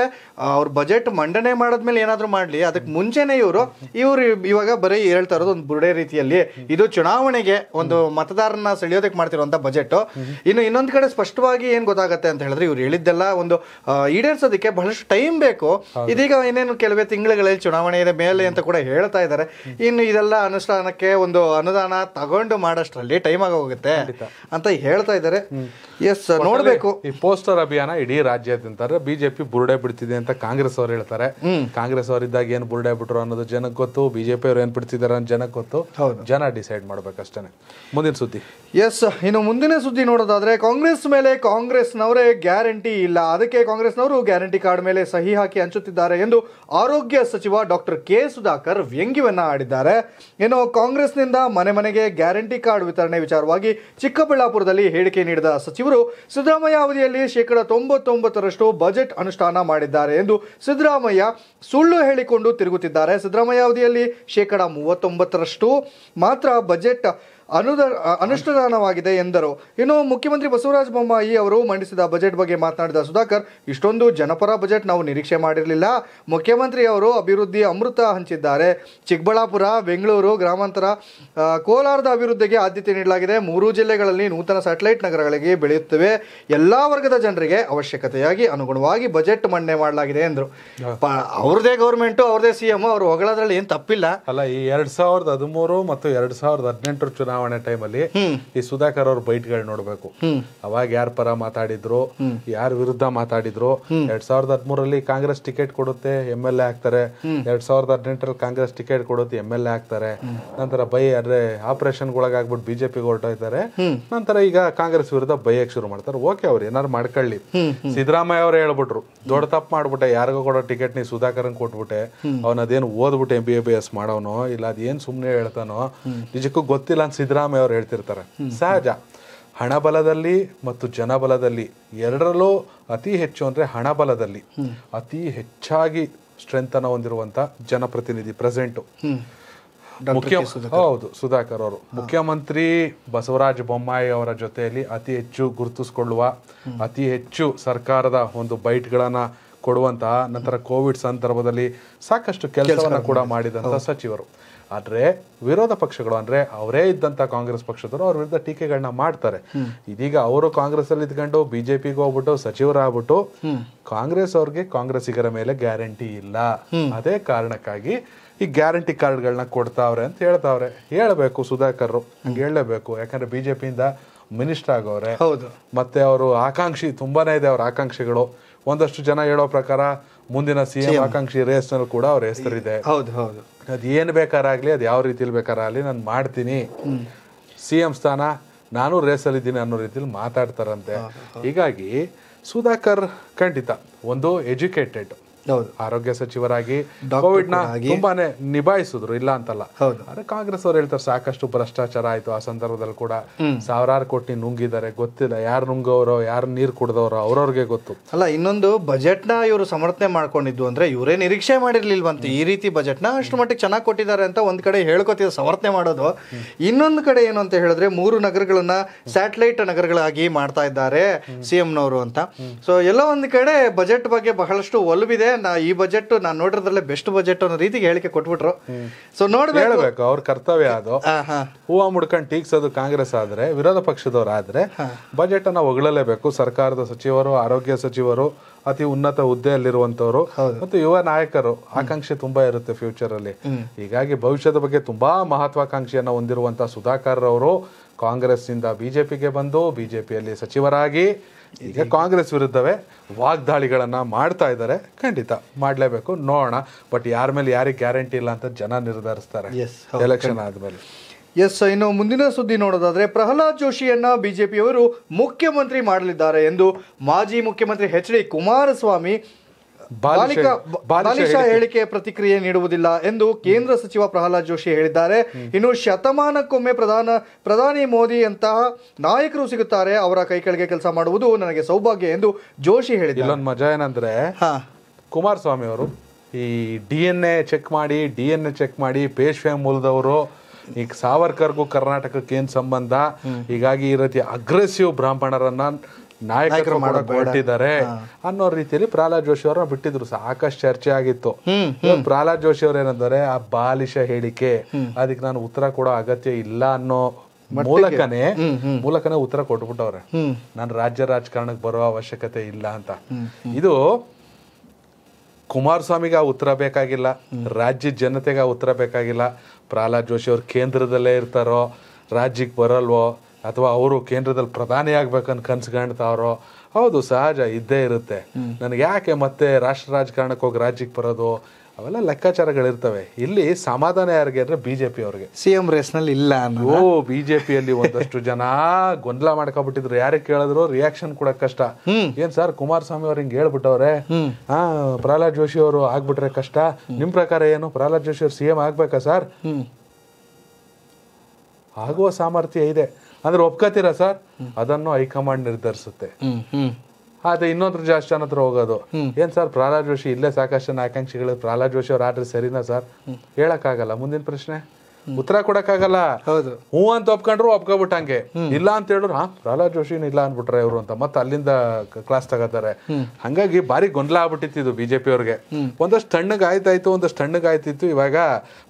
ಅವ್ರ ಬಜೆಟ್ ಮಂಡನೆ ಮಾಡದ್ಮೇಲೆ ಏನಾದರೂ ಮಾಡ್ಲಿ ಅದಕ್ಕೆ ಮುಂಚೆನೆ ಇವರು ಇವ್ರು ಇವಾಗ ಬರೀ ಹೇಳ್ತಾ ಇರೋದು ಒಂದು ಬುರುಡೆ ರೀತಿಯಲ್ಲಿ ಇದು ಚುನಾವಣೆಗೆ ಒಂದು ಮತದಾರನ ಸೆಳೆಯೋದಕ್ಕೆ ಮಾಡ್ತಿರುವಂತ ಬಜೆಟ್ ಇನ್ನು ಇನ್ನೊಂದು ಕಡೆ ಸ್ಪಷ್ಟವಾಗಿ ಏನು ಗೊತ್ತಾಗುತ್ತೆ ಅಂತ ಹೇಳಿದ್ರೆ ಇವ್ರು ಹೇಳಿದ್ದೆಲ್ಲ ಒಂದು ಈಡೇರಿಸೋದಕ್ಕೆ ಬಹಳಷ್ಟು ಟೈಮ್ ಬೇಕು ಇದೀಗ ಏನೇನು ಕೆಲವೇ ತಿಂಗಳುಗಳಲ್ಲಿ ಚುನಾವಣೆ ಇದೆ ಮೇಲೆ ಅಂತ ಕೂಡ ಹೇಳ್ತಾ ಇದ್ದಾರೆ ಇನ್ನು ಇದೆಲ್ಲ ಅನುಷ್ಠಾನಕ್ಕೆ ಒಂದು ಅನುದಾನ ತಗೊಂಡು ಮಾಡೋಷ್ಟರಲ್ಲಿ ಟೈಮ್ ಆಗೋಗುತ್ತೆ ಅಂತ ಹೇಳ್ತಾ ಇದ್ದಾರೆ ಎಸ್ ನೋಡ್ಬೇಕು ಈ ಪೋಸ್ಟರ್ ಅಭಿಯಾನ ಇಡೀ ರಾಜ್ಯಾದ್ಯಂತ ಬಿಜೆಪಿ ಬುರುಡೆ ಬಿಡ್ತಿದೆ ಅಂತ ಕಾಂಗ್ರೆಸ್ ಅವರು ಹೇಳ್ತಾರೆ ಕಾಂಗ್ರೆಸ್ ಅವರಿದ್ದಾಗ ಏನು ಬುರುಡೆ ಬಿಟ್ರು ಅನ್ನೋದು ಜನಕ್ಕೆ ಗೊತ್ತು ಬಿಜೆಪಿ ಅವ್ರು ಏನು ಬಿಡ್ತಿದ್ದಾರೆ ಅಂತ ಜನಕ್ಕೆ ಗೊತ್ತು ಜನ ಡಿಸೈಡ್ ಮಾಡ್ಬೇಕಷ್ಟೇ ಮುಂದಿನ ಸುದ್ದಿ ಎಸ್ ಇನ್ನು ಮುಂದಿನ ಸುದ್ದಿ ನೋಡೋದಾದ್ರೆ ಕಾಂಗ್ರೆಸ್ ಮೇಲೆ ಕಾಂಗ್ರೆಸ್ನವರೇ ಗ್ಯಾರಂಟಿ ಇಲ್ಲ ಅದಕ್ಕೆ ಕಾಂಗ್ರೆಸ್ನವರು ಗ್ಯಾರಂಟಿ ಕಾರ್ಡ್ ಮೇಲೆ ಸಹಿ ಹಾಕಿ ಹಂಚುತ್ತಿದ್ದಾರೆ ಎಂದು ಆರೋಗ್ಯ ಸಚಿವ ಡಾಕ್ಟರ್ ಕೆ ಸುಧಾಕರ್ ವ್ಯಂಗ್ಯವನ್ನ ಆಡಿದ್ದಾರೆ ಇನ್ನು ಕಾಂಗ್ರೆಸ್ನಿಂದ ಮನೆ ಮನೆಗೆ ಗ್ಯಾರಂಟಿ ಕಾರ್ಡ್ ವಿತರಣೆ ವಿಚಾರವಾಗಿ ಚಿಕ್ಕಬಳ್ಳಾಪುರದಲ್ಲಿ ಹೇಳಿಕೆ ನೀಡಿದ ಸಚಿವರು ಸಿದ್ದರಾಮಯ್ಯ ಅವಧಿಯಲ್ಲಿ ಶೇಕಡಾ ತೊಂಬತ್ತೊಂಬತ್ತರಷ್ಟು ಬಜೆಟ್ ಅನುಷ್ಠಾನ ಮಾಡಿದ್ದಾರೆ ಎಂದು ಸಿದ್ದರಾಮಯ್ಯ ಸುಳ್ಳು ಹೇಳಿಕೊಂಡು ತಿರುಗುತ್ತಿದ್ದಾರೆ ಸಿದ್ದರಾಮಯ್ಯ ಅವಧಿಯಲ್ಲಿ ಶೇಕಡಾ ಮೂವತ್ತೊಂಬತ್ತರಷ್ಟು ಮಾತ್ರ ಬಜೆಟ್ ಅನುದ ಅನುಷ್ಠಾನವಾಗಿದೆ ಎಂದರು ಇನ್ನು ಮುಖ್ಯಮಂತ್ರಿ ಬಸವರಾಜ ಬೊಮ್ಮಾಯಿ ಅವರು ಮಂಡಿಸಿದ ಬಜೆಟ್ ಬಗ್ಗೆ ಮಾತನಾಡಿದ ಸುಧಾಕರ್ ಇಷ್ಟೊಂದು ಜನಪರ ಬಜೆಟ್ ನಾವು ನಿರೀಕ್ಷೆ ಮಾಡಿರಲಿಲ್ಲ ಮುಖ್ಯಮಂತ್ರಿ ಅವರು ಅಭಿವೃದ್ಧಿ ಅಮೃತ ಹಂಚಿದ್ದಾರೆ ಚಿಕ್ಕಬಳ್ಳಾಪುರ ಬೆಂಗಳೂರು ಗ್ರಾಮಾಂತರ ಕೋಲಾರದ ಅಭಿವೃದ್ಧಿಗೆ ಆದ್ಯತೆ ನೀಡಲಾಗಿದೆ ಮೂರು ಜಿಲ್ಲೆಗಳಲ್ಲಿ ನೂತನ ಸ್ಯಾಟಲೈಟ್ ನಗರಗಳಿಗೆ ಬೆಳೆಯುತ್ತವೆ ಎಲ್ಲ ವರ್ಗದ ಜನರಿಗೆ ಅವಶ್ಯಕತೆಯಾಗಿ ಅನುಗುಣವಾಗಿ ಬಜೆಟ್ ಮಂಡನೆ ಮಾಡಲಾಗಿದೆ ಎಂದರು ಅವ್ರದೇ ಗೌರ್ಮೆಂಟು ಅವ್ರದೇ ಸಿಎಂ ಅವರು ಹೊಗಳದ್ರಲ್ಲಿ ಏನು ತಪ್ಪಿಲ್ಲ ಅಲ್ಲ ಈ ಎರಡು ಸಾವಿರದ ಹದಿಮೂರು ಮತ್ತು ಎರಡು ಸಾವಿರದ ಹದಿನೆಂಟರ ಚುನಾವಣೆ ಚುನಾವಣೆ ಟೈಮಲ್ಲಿ ಈ ಸುಧಾಕರ್ ಅವ್ರ ಬೈಟ್ಗಳು ನೋಡಬೇಕು ಅವಾಗ ಯಾರ ಪರ ಮಾತಾಡಿದ್ರು ಯಾರ ವಿರುದ್ಧ ಮಾತಾಡಿದ್ರು ಎರಡ್ ಸಾವಿರದ ಹದಿಮೂರಲ್ಲಿ ಕಾಂಗ್ರೆಸ್ ಟಿಕೆಟ್ ಕೊಡುತ್ತೆ ಎಮ್ ಎಲ್ ಎ ಆಗ್ತಾರೆ ಎರಡ್ ಸಾವಿರದ ಹದಿನೆಂಟರಲ್ಲಿ ಕಾಂಗ್ರೆಸ್ ಟಿಕೆಟ್ ಕೊಡುತ್ತೆ ಎಮ್ ಎಲ್ ಎ ಆಗ್ತಾರೆ ನಂತರ ಬೈ ಅಂದ್ರೆ ಆಪರೇಷನ್ ಒಳಗಾಗ್ಬಿಟ್ಟು ಬಿಜೆಪಿಗೆ ಹೊರಟೋಯ್ತಾರೆ ನಂತರ ಈಗ ಕಾಂಗ್ರೆಸ್ ವಿರುದ್ಧ ಬೈಯಕ್ ಶುರು ಮಾಡ್ತಾರೆ ಓಕೆ ಅವ್ರು ಏನಾರು ಮಾಡ್ಕೊಳ್ಳಿ ಸಿದ್ದರಾಮಯ್ಯ ಅವ್ರು ಹೇಳ್ಬಿಟ್ರು ದೊಡ್ಡ ತಪ್ಪು ಮಾಡ್ಬಿಟ್ಟೆ ಯಾರಿಗೂ ಕೊಡೋ ಟಿಕೆಟ್ ನೀ ಸುಧಾಕರನ್ ಕೊಟ್ಬಿಟ್ಟೆ ಅವ್ನದೇನ್ ಓದ್ಬಿಟ್ಟು ಎಂ ಬಿ ಎಸ್ ಮಾಡೋನು ಇಲ್ಲ ಅದೇನು ಸುಮ್ಮನೆ ಹೇಳ್ತಾನೋ ನಿಜಕ್ಕೂ ಗೊತ್ತಿಲ್ಲ ಅಂತ ಸಿದ್ದರಾಮಯ್ಯ ಅವರು ಹೇಳ್ತಿರ್ತಾರೆ ಸಹಜ ಹಣಬಲದಲ್ಲಿ ಮತ್ತು ಜನಬಲದಲ್ಲಿ ಎರಡರಲ್ಲೂ ಅತಿ ಹೆಚ್ಚು ಅಂದರೆ ಹಣಬಲದಲ್ಲಿ ಅತಿ ಹೆಚ್ಚಾಗಿ ಸ್ಟ್ರೆಂತನ್ನು ಹೊಂದಿರುವಂತಹ ಜನಪ್ರತಿನಿಧಿ ಪ್ರೆಸೆಂಟು ಹೌದು ಸುಧಾಕರ್ ಅವರು ಮುಖ್ಯಮಂತ್ರಿ ಬಸವರಾಜ ಬೊಮ್ಮಾಯಿ ಅವರ ಜೊತೆಯಲ್ಲಿ ಅತಿ ಹೆಚ್ಚು ಗುರುತಿಸಿಕೊಳ್ಳುವ ಅತಿ ಹೆಚ್ಚು ಸರ್ಕಾರದ ಒಂದು ಬೈಟ್ಗಳನ್ನ ಕೊಡುವಂತಹ ನಂತರ ಕೋವಿಡ್ ಸಂದರ್ಭದಲ್ಲಿ ಸಾಕಷ್ಟು ಕೆಲಸವನ್ನು ಕೂಡ ಮಾಡಿದಂತಹ ಸಚಿವರು ಆದರೆ ವಿರೋಧ ಪಕ್ಷಗಳು ಅಂದ್ರೆ ಅವರೇ ಇದ್ದಂತ ಕಾಂಗ್ರೆಸ್ ಪಕ್ಷದವರು ಅವ್ರ ವಿರುದ್ಧ ಟೀಕೆಗಳನ್ನ ಮಾಡ್ತಾರೆ ಇದೀಗ ಅವರು ಕಾಂಗ್ರೆಸ್ಸಲ್ಲಿ ಇದ್ಕೊಂಡು ಬಿ ಜೆ ಪಿಗೆ ಹೋಗ್ಬಿಟ್ಟು ಸಚಿವರಾಗ್ಬಿಟ್ಟು ಕಾಂಗ್ರೆಸ್ ಅವ್ರಿಗೆ ಕಾಂಗ್ರೆಸ್ಸಿಗರ ಮೇಲೆ ಗ್ಯಾರಂಟಿ ಇಲ್ಲ ಅದೇ ಕಾರಣಕ್ಕಾಗಿ ಈ ಗ್ಯಾರಂಟಿ ಕಾರ್ಡ್ಗಳನ್ನ ಕೊಡ್ತಾವ್ರೆ ಅಂತ ಹೇಳ್ತಾವ್ರೆ ಹೇಳಬೇಕು ಸುಧಾಕರ್ ಹಂಗೆ ಹೇಳಲೇಬೇಕು ಯಾಕಂದ್ರೆ ಬಿಜೆಪಿಯಿಂದ ಜೆ ಪಿಯಿಂದ ಮಿನಿಸ್ಟರ್ ಆಗೋರೆ ಹೌದು ಮತ್ತೆ ಅವರು ಆಕಾಂಕ್ಷಿ ತುಂಬಾನೇ ಇದೆ ಅವ್ರ ಆಕಾಂಕ್ಷಿಗಳು ಒಂದಷ್ಟು ಜನ ಹೇಳೋ ಪ್ರಕಾರ ಮುಂದಿನ ಸಿ ಎಂ ಆಕಾಂಕ್ಷಿ ರೇಸ್ನಲ್ಲೂ ಕೂಡ ಅವ್ರ ಹೆಸರಿದೆ ಹೌದು ಹೌದು ಅದು ಏನು ಬೇಕಾರಾಗ್ಲಿ ಅದು ಯಾವ ರೀತಿಯಲ್ಲಿ ಬೇಕಾರಾಗ್ಲಿ ನಾನು ಮಾಡ್ತೀನಿ ಸಿ ಎಂ ಸ್ಥಾನ ನಾನು ಇದ್ದೀನಿ ಅನ್ನೋ ರೀತಿಯಲ್ಲಿ ಮಾತಾಡ್ತಾರಂತೆ ಹೀಗಾಗಿ ಸುಧಾಕರ್ ಖಂಡಿತ ಒಂದು ಎಜುಕೇಟೆಡ್ ಆರೋಗ್ಯ ಸಚಿವರಾಗಿ ಕೋವಿಡ್ ನ ತುಂಬಾನೇ ನಿಭಾಯಿಸಿದ್ರು ಇಲ್ಲ ಅಂತಲ್ಲ ಅದೇ ಕಾಂಗ್ರೆಸ್ ಅವರು ಹೇಳ್ತಾರೆ ಸಾಕಷ್ಟು ಭ್ರಷ್ಟಾಚಾರ ಆಯ್ತು ಆ ಸಂದರ್ಭದಲ್ಲಿ ಕೂಡ ಸಾವಿರಾರು ಕೋಟಿ ನುಂಗಿದ್ದಾರೆ ಗೊತ್ತಿಲ್ಲ ಯಾರು ನುಂಗೋರೋ ಯಾರು ನೀರು ಕುಡ್ದವರೋ ಅವ್ರವ್ರಿಗೆ ಗೊತ್ತು ಅಲ್ಲ ಇನ್ನೊಂದು ಬಜೆಟ್ ನ ಇವರು ಸಮರ್ಥನೆ ಮಾಡ್ಕೊಂಡಿದ್ದು ಅಂದ್ರೆ ಇವರೇ ನಿರೀಕ್ಷೆ ಮಾಡಿರ್ಲಿಲ್ವಂತ ಈ ರೀತಿ ಬಜೆಟ್ ನ ಅಷ್ಟು ಮಟ್ಟಿಗೆ ಚೆನ್ನಾಗಿ ಕೊಟ್ಟಿದ್ದಾರೆ ಅಂತ ಒಂದ್ ಕಡೆ ಹೇಳ್ಕೊತಿದ್ರು ಸಮರ್ಥನೆ ಮಾಡೋದು ಇನ್ನೊಂದು ಕಡೆ ಏನು ಅಂತ ಹೇಳಿದ್ರೆ ಮೂರು ನಗರಗಳನ್ನ ಸ್ಯಾಟಲೈಟ್ ನಗರಗಳಾಗಿ ಮಾಡ್ತಾ ಇದ್ದಾರೆ ನವರು ಅಂತ ಸೊ ಎಲ್ಲ ಒಂದ್ ಕಡೆ ಬಜೆಟ್ ಬಗ್ಗೆ ಬಹಳಷ್ಟು ಒಲವಿದೆ ನಾ ಈ ಬಜೆಟ್ ನಾನು ನೋಡಿದ್ರಲ್ಲೇ ಬೆಸ್ಟ್ ಬಜೆಟ್ ಅನ್ನೋ ರೀತಿಗೆ ಹೇಳಿಕೆ ಕೊಟ್ಬಿಟ್ರು ಸೊ ನೋಡ್ಬೇಕು ಅವ್ರ ಕರ್ತವ್ಯ ಅದು ಹೂವು ಮುಡ್ಕೊಂಡು ಟೀಕ್ಸೋದು ಕಾಂಗ್ರೆಸ್ ಆದ್ರೆ ವಿರೋಧ ಪಕ್ಷದವ್ರು ಆದ್ರೆ ಬಜೆಟ್ ಅನ್ನ ಹೊಗಳಲೇಬೇಕು ಸರ್ಕಾರದ ಸಚಿವರು ಆರೋಗ್ಯ ಸಚಿವರು ಅತಿ ಉನ್ನತ ಹುದ್ದೆಯಲ್ಲಿರುವಂತವರು ಮತ್ತು ಯುವ ನಾಯಕರು ಆಕಾಂಕ್ಷೆ ತುಂಬಾ ಇರುತ್ತೆ ಫ್ಯೂಚರ್ ಅಲ್ಲಿ ಹೀಗಾಗಿ ಭವಿಷ್ಯದ ಬಗ್ಗೆ ತುಂಬಾ ಮಹತ್ವಾಕಾಂಕ್ಷೆಯನ್ನ ಹೊಂದಿರುವಂತಹ ಸುಧಾಕರ್ ಅವರು ಕಾಂಗ್ರೆಸ್ನಿಂದ ಬಿಜೆಪಿಗೆ ಬಂದು ಬಿಜೆಪಿಯಲ್ಲಿ ಸಚಿವರಾಗಿ ಈಗ ಕಾಂಗ್ರೆಸ್ ವಿರುದ್ಧವೇ ವಾಗ್ದಾಳಿಗಳನ್ನು ಮಾಡ್ತಾ ಇದ್ದಾರೆ ಖಂಡಿತ ಮಾಡಲೇಬೇಕು ನೋಡೋಣ ಬಟ್ ಯಾರ ಮೇಲೆ ಯಾರಿಗೆ ಗ್ಯಾರಂಟಿ ಇಲ್ಲ ಅಂತ ಜನ ನಿರ್ಧರಿಸ್ತಾರೆ ಎಲೆಕ್ಷನ್ ಆದಮೇಲೆ ಎಸ್ ಇನ್ನು ಮುಂದಿನ ಸುದ್ದಿ ನೋಡೋದಾದ್ರೆ ಪ್ರಹ್ಲಾದ್ ಜೋಶಿಯನ್ನ ಬಿಜೆಪಿಯವರು ಮುಖ್ಯಮಂತ್ರಿ ಮಾಡಲಿದ್ದಾರೆ ಎಂದು ಮಾಜಿ ಮುಖ್ಯಮಂತ್ರಿ ಎಚ್ ಡಿ ಕುಮಾರಸ್ವಾಮಿ ಬಾಲಿಶ ಹೇಳಿಕೆ ಪ್ರತಿಕ್ರಿಯೆ ನೀಡುವುದಿಲ್ಲ ಎಂದು ಕೇಂದ್ರ ಸಚಿವ ಪ್ರಹ್ಲಾದ್ ಜೋಶಿ ಹೇಳಿದ್ದಾರೆ ಇನ್ನು ಶತಮಾನಕ್ಕೊಮ್ಮೆ ಪ್ರಧಾನ ಪ್ರಧಾನಿ ಮೋದಿ ಅಂತಹ ನಾಯಕರು ಸಿಗುತ್ತಾರೆ ಅವರ ಕೈ ಕೆಳಗೆ ಕೆಲಸ ಮಾಡುವುದು ನನಗೆ ಸೌಭಾಗ್ಯ ಎಂದು ಜೋಶಿ ಹೇಳಿದ್ದಾರೆ ಇಲ್ಲೊಂದು ಮಜಾ ಏನಂದ್ರೆ ಕುಮಾರಸ್ವಾಮಿ ಅವರು ಈ ಡಿ ಎನ್ ಎ ಚೆಕ್ ಮಾಡಿ ಡಿ ಎನ್ ಎ ಚೆಕ್ ಮಾಡಿ ಪೇಶ್ವೆ ಮೂಲದವರು ಈಗ ಸಾವರ್ಕರ್ಗೂ ಕರ್ನಾಟಕಕ್ಕೆ ಏನು ಸಂಬಂಧ ಹೀಗಾಗಿ ಈ ರೀತಿ ಅಗ್ರೆಸಿವ್ ಬ್ರಾಹ್ಮಣರನ್ನ ನಾಯಕರು ಹೊರಟಿದ್ದಾರೆ ಅನ್ನೋ ರೀತಿಯಲ್ಲಿ ಪ್ರಹ್ಲಾದ್ ಜೋಶಿ ಅವ್ರನ್ನ ಬಿಟ್ಟಿದ್ರು ಸಾಕಷ್ಟು ಚರ್ಚೆ ಆಗಿತ್ತು ಪ್ರಹ್ಲಾದ್ ಜೋಶಿ ಅವ್ರ ಏನಂದ್ರೆ ಆ ಬಾಲಿಶ ಹೇಳಿಕೆ ಅದಕ್ಕೆ ನಾನು ಉತ್ತರ ಕೊಡೋ ಅಗತ್ಯ ಇಲ್ಲ ಅನ್ನೋ ಮೂಲಕನೇ ಮೂಲಕನೇ ಉತ್ತರ ಕೊಟ್ಬಿಟ್ಟವ್ರೆ ನಾನು ರಾಜ್ಯ ರಾಜಕಾರಣಕ್ಕೆ ಬರೋ ಅವಶ್ಯಕತೆ ಇಲ್ಲ ಅಂತ ಇದು ಕುಮಾರಸ್ವಾಮಿಗೆ ಆ ಉತ್ತರ ಬೇಕಾಗಿಲ್ಲ ರಾಜ್ಯ ಜನತೆಗೆ ಆ ಉತ್ತರ ಬೇಕಾಗಿಲ್ಲ ಪ್ರಹ್ಲಾದ್ ಜೋಶಿ ಅವ್ರು ಕೇಂದ್ರದಲ್ಲೇ ಇರ್ತಾರೋ ರಾಜ್ಯಕ್ಕೆ ಬರಲ್ವೋ ಅಥವಾ ಅವರು ಕೇಂದ್ರದಲ್ಲಿ ಪ್ರಧಾನಿ ಆಗ್ಬೇಕಂತ ಕನ್ಸು ಕಾಣ್ತಾವ್ರೋ ಹೌದು ಸಹಜ ಇದ್ದೇ ಇರುತ್ತೆ ನನಗೆ ಯಾಕೆ ಮತ್ತೆ ರಾಷ್ಟ್ರ ರಾಜಕಾರಣಕ್ಕೆ ಹೋಗಿ ರಾಜ್ಯಕ್ಕೆ ಬರೋದು ಅವೆಲ್ಲ ಲೆಕ್ಕಾಚಾರಗಳಿರ್ತವೆ ಇಲ್ಲಿ ಸಮಾಧಾನ ಯಾರಿಗೆ ಅಂದ್ರೆ ಬಿಜೆಪಿ ಅವ್ರಿಗೆ ಸಿಎಂ ರೇಸ್ನಲ್ಲಿ ಇಲ್ಲ ಓ ಬಿಜೆಪಿಯಲ್ಲಿ ಒಂದಷ್ಟು ಜನ ಗೊಂದಲ ಮಾಡ್ಕೊಬಿಟ್ಟಿದ್ರು ಯಾರಿಗೆ ಕೇಳಿದ್ರು ರಿಯಾಕ್ಷನ್ ಕೂಡ ಕಷ್ಟ ಏನ್ ಸರ್ ಕುಮಾರಸ್ವಾಮಿ ಅವ್ರು ಹಿಂಗೆ ಹೇಳ್ಬಿಟ್ಟವ್ರೆ ಹಾ ಪ್ರಹ್ಲಾದ್ ಜೋಶಿ ಅವರು ಆಗ್ಬಿಟ್ರೆ ಕಷ್ಟ ನಿಮ್ ಪ್ರಕಾರ ಏನು ಪ್ರಹ್ಲಾದ್ ಜೋಶಿ ಅವ್ರು ಸಿಎಂ ಆಗ್ಬೇಕಾ ಸರ್ ಆಗುವ ಸಾಮರ್ಥ್ಯ ಇದೆ ಅಂದ್ರೆ ಒಪ್ಕೋತೀರಾ ಸರ್ ಅದನ್ನು ಹೈಕಮಾಂಡ್ ನಿರ್ಧರಿಸುತ್ತೆ ಅದೇ ಇನ್ನೊಂದ್ರ ಜಾಸ್ತಿ ಹತ್ರ ಹೋಗೋದು ಏನ್ ಸರ್ ಪ್ರಹ್ಲಾದ್ ಜೋಶಿ ಇಲ್ಲೇ ಸಾಕಷ್ಟು ಆಕಾಂಕ್ಷಿಗಳು ಪ್ರಹ್ಲಾದ್ ಜೋಶಿ ಅವ್ರ ಆದ್ರೆ ಸರಿನಾ ಸರ್ ಆಗಲ್ಲ ಮುಂದಿನ ಪ್ರಶ್ನೆ ಉತ್ತರ ಕೊಡಕ್ಕಾಗಲ್ಲ ಹೌದು ಹ್ಞೂ ಅಂತ ಒಪ್ಕೊಂಡ್ರು ಒಪ್ಕೊಬಿಟ್ಟ ಹಂಗೆ ಇಲ್ಲ ಅಂತ ಹೇಳಿದ್ರು ಹಾ ಪ್ರಹ್ಲಾದ್ ಜೋಶಿ ಇಲ್ಲ ಅಂದ್ಬಿಟ್ರೆ ಇವ್ರು ಅಂತ ಮತ್ತೆ ಅಲ್ಲಿಂದ ಕ್ಲಾಸ್ ತಗೋತಾರೆ ಹಂಗಾಗಿ ಬಾರಿ ಗೊಂದಲ ಆಗ್ಬಿಟ್ಟಿತ್ತು ಇದು ಬಿಜೆಪಿ ಅವ್ರಿಗೆ ಒಂದಷ್ಟು ಸಣ್ಣಗ್ ಆಯ್ತಾಯ್ತು ಒಂದಷ್ಟು ಸಣ್ಣಗ್ ಆಯ್ತಿತ್ತು ಇವಾಗ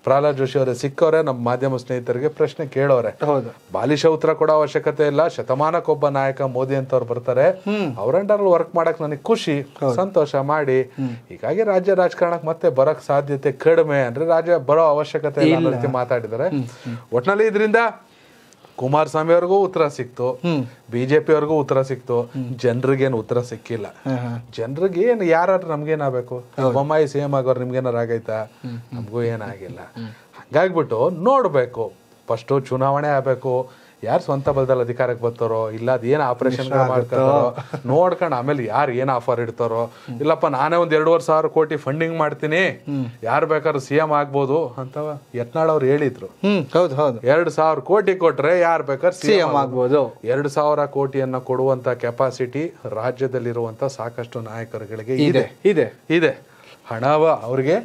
ಪ್ರಹ್ಲಾದ್ ಜೋಶಿ ಅವರೇ ಸಿಕ್ಕವ್ರೆ ನಮ್ಮ ಮಾಧ್ಯಮ ಸ್ನೇಹಿತರಿಗೆ ಪ್ರಶ್ನೆ ಕೇಳೋರೆ ಹೌದು ಬಾಲಿಶ ಉತ್ತರ ಕೊಡೋ ಅವಶ್ಯಕತೆ ಇಲ್ಲ ಶತಮಾನಕ್ಕೊಬ್ಬ ನಾಯಕ ಮೋದಿ ಅಂತವ್ರು ಬರ್ತಾರೆ ಅವ್ರ ವರ್ಕ್ ಮಾಡಕ್ ನನಗೆ ಖುಷಿ ಸಂತೋಷ ಮಾಡಿ ಹೀಗಾಗಿ ರಾಜ್ಯ ರಾಜಕಾರಣಕ್ಕೆ ಮತ್ತೆ ಬರಕ್ ಸಾಧ್ಯತೆ ಕಡಿಮೆ ಅಂದ್ರೆ ರಾಜ್ಯ ಬರೋ ಅವಶ್ಯಕತೆ ಇಲ್ಲ ಮಾತಾಡಿ ಮಾತಾಡಿದ್ದಾರೆ ಒಟ್ನಲ್ಲಿ ಇದರಿಂದ ಕುಮಾರಸ್ವಾಮಿ ಅವ್ರಿಗೂ ಉತ್ತರ ಸಿಕ್ತು ಬಿಜೆಪಿ ಅವ್ರಿಗೂ ಉತ್ತರ ಸಿಕ್ತು ಜನರಿಗೇನು ಉತ್ತರ ಸಿಕ್ಕಿಲ್ಲ ಜನರಿಗೆ ಏನು ಯಾರು ನಮ್ಗೇನಾಗಬೇಕು ಬೊಮ್ಮಾಯಿ ಸಿ ಎಂ ಆಗೋರು ನಿಮ್ಗೇನಾರು ಆಗೈತಾ ನಮಗೂ ಏನಾಗಿಲ್ಲ ಹಂಗಾಗ್ಬಿಟ್ಟು ನೋಡಬೇಕು ಫಸ್ಟು ಚುನಾವಣೆ ಆಗಬೇಕು ಯಾರು ಸ್ವಂತ ಬಲದಲ್ಲಿ ಅಧಿಕಾರಕ್ಕೆ ಬರ್ತಾರೋ ಇಲ್ಲ ಅದು ಏನು ಆಪರೇಷನ್ ಮಾಡ್ತಾರೋ ನೋಡ್ಕೊಂಡು ಆಮೇಲೆ ಯಾರು ಏನು ಆಫರ್ ಇಡ್ತಾರೋ ಇಲ್ಲಪ್ಪ ನಾನೇ ಒಂದು ಎರಡೂವರೆ ಸಾವಿರ ಕೋಟಿ ಫಂಡಿಂಗ್ ಮಾಡ್ತೀನಿ ಯಾರು ಬೇಕಾದ್ರೂ ಸಿ ಎಂ ಆಗ್ಬೋದು ಅಂತ ಯತ್ನಾಳ್ ಅವ್ರು ಹೇಳಿದ್ರು ಹೌದು ಹೌದು ಎರಡು ಸಾವಿರ ಕೋಟಿ ಕೊಟ್ರೆ ಯಾರು ಬೇಕಾದ್ರೆ ಸಿ ಎಂ ಆಗ್ಬೋದು ಎರಡು ಸಾವಿರ ಕೋಟಿಯನ್ನ ಕೊಡುವಂತ ಕೆಪಾಸಿಟಿ ರಾಜ್ಯದಲ್ಲಿರುವಂತ ಸಾಕಷ್ಟು ನಾಯಕರುಗಳಿಗೆ ಇದೆ ಇದೆ ಇದೆ ಹಣವ ಅವ್ರಿಗೆ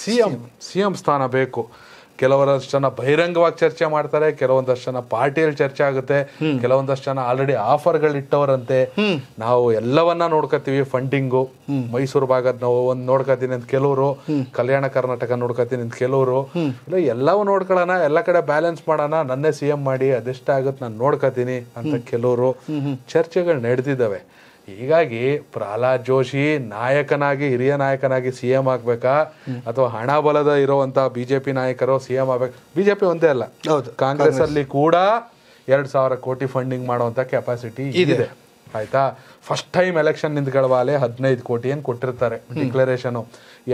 ಸಿ ಎಂ ಸಿ ಎಂ ಸ್ಥಾನ ಬೇಕು ಕೆಲವರಷ್ಟು ಜನ ಬಹಿರಂಗವಾಗಿ ಚರ್ಚೆ ಮಾಡ್ತಾರೆ ಕೆಲವೊಂದಷ್ಟು ಜನ ಪಾರ್ಟಿಯಲ್ಲಿ ಚರ್ಚೆ ಆಗುತ್ತೆ ಕೆಲವೊಂದಷ್ಟು ಜನ ಆಲ್ರೆಡಿ ಆಫರ್ಗಳು ಇಟ್ಟವರಂತೆ ನಾವು ಎಲ್ಲವನ್ನ ನೋಡ್ಕೋತೀವಿ ಫಂಡಿಂಗು ಮೈಸೂರು ಭಾಗದ ನಾವು ಒಂದು ನೋಡ್ಕೋತೀನಿ ಅಂತ ಕೆಲವರು ಕಲ್ಯಾಣ ಕರ್ನಾಟಕ ನೋಡ್ಕೋತೀನಿ ಅಂತ ಕೆಲವರು ಇಲ್ಲ ಎಲ್ಲವೂ ನೋಡ್ಕೊಳ್ಳೋಣ ಎಲ್ಲ ಕಡೆ ಬ್ಯಾಲೆನ್ಸ್ ಮಾಡೋಣ ನನ್ನೇ ಸಿ ಎಂ ಮಾಡಿ ಅದೆಷ್ಟಾಗುತ್ತೆ ನಾನು ನೋಡ್ಕೋತೀನಿ ಅಂತ ಕೆಲವರು ಚರ್ಚೆಗಳು ನಡೆದಿದ್ದಾವೆ ಹೀಗಾಗಿ ಪ್ರಹ್ಲಾದ್ ಜೋಶಿ ನಾಯಕನಾಗಿ ಹಿರಿಯ ನಾಯಕನಾಗಿ ಸಿ ಎಂ ಆಗ್ಬೇಕಾ ಅಥವಾ ಹಣ ಬಲದ ಇರುವಂತಹ ಬಿಜೆಪಿ ನಾಯಕರು ಸಿ ಎಂ ಆಗ್ಬೇಕು ಬಿಜೆಪಿ ಒಂದೇ ಅಲ್ಲ ಕಾಂಗ್ರೆಸ್ ಅಲ್ಲಿ ಕೂಡ ಎರಡ್ ಸಾವಿರ ಕೋಟಿ ಫಂಡಿಂಗ್ ಮಾಡುವಂತ ಕೆಪಾಸಿಟಿ ಇದೆ ಆಯ್ತಾ ಫಸ್ಟ್ ಟೈಮ್ ಎಲೆಕ್ಷನ್ ನಿಂತ್ಕೊಳ್ಳುವಾಲೆ ಹದಿನೈದು ಕೋಟಿ ಏನು ಕೊಟ್ಟಿರ್ತಾರೆ ಡಿಕ್ಲರೇಷನು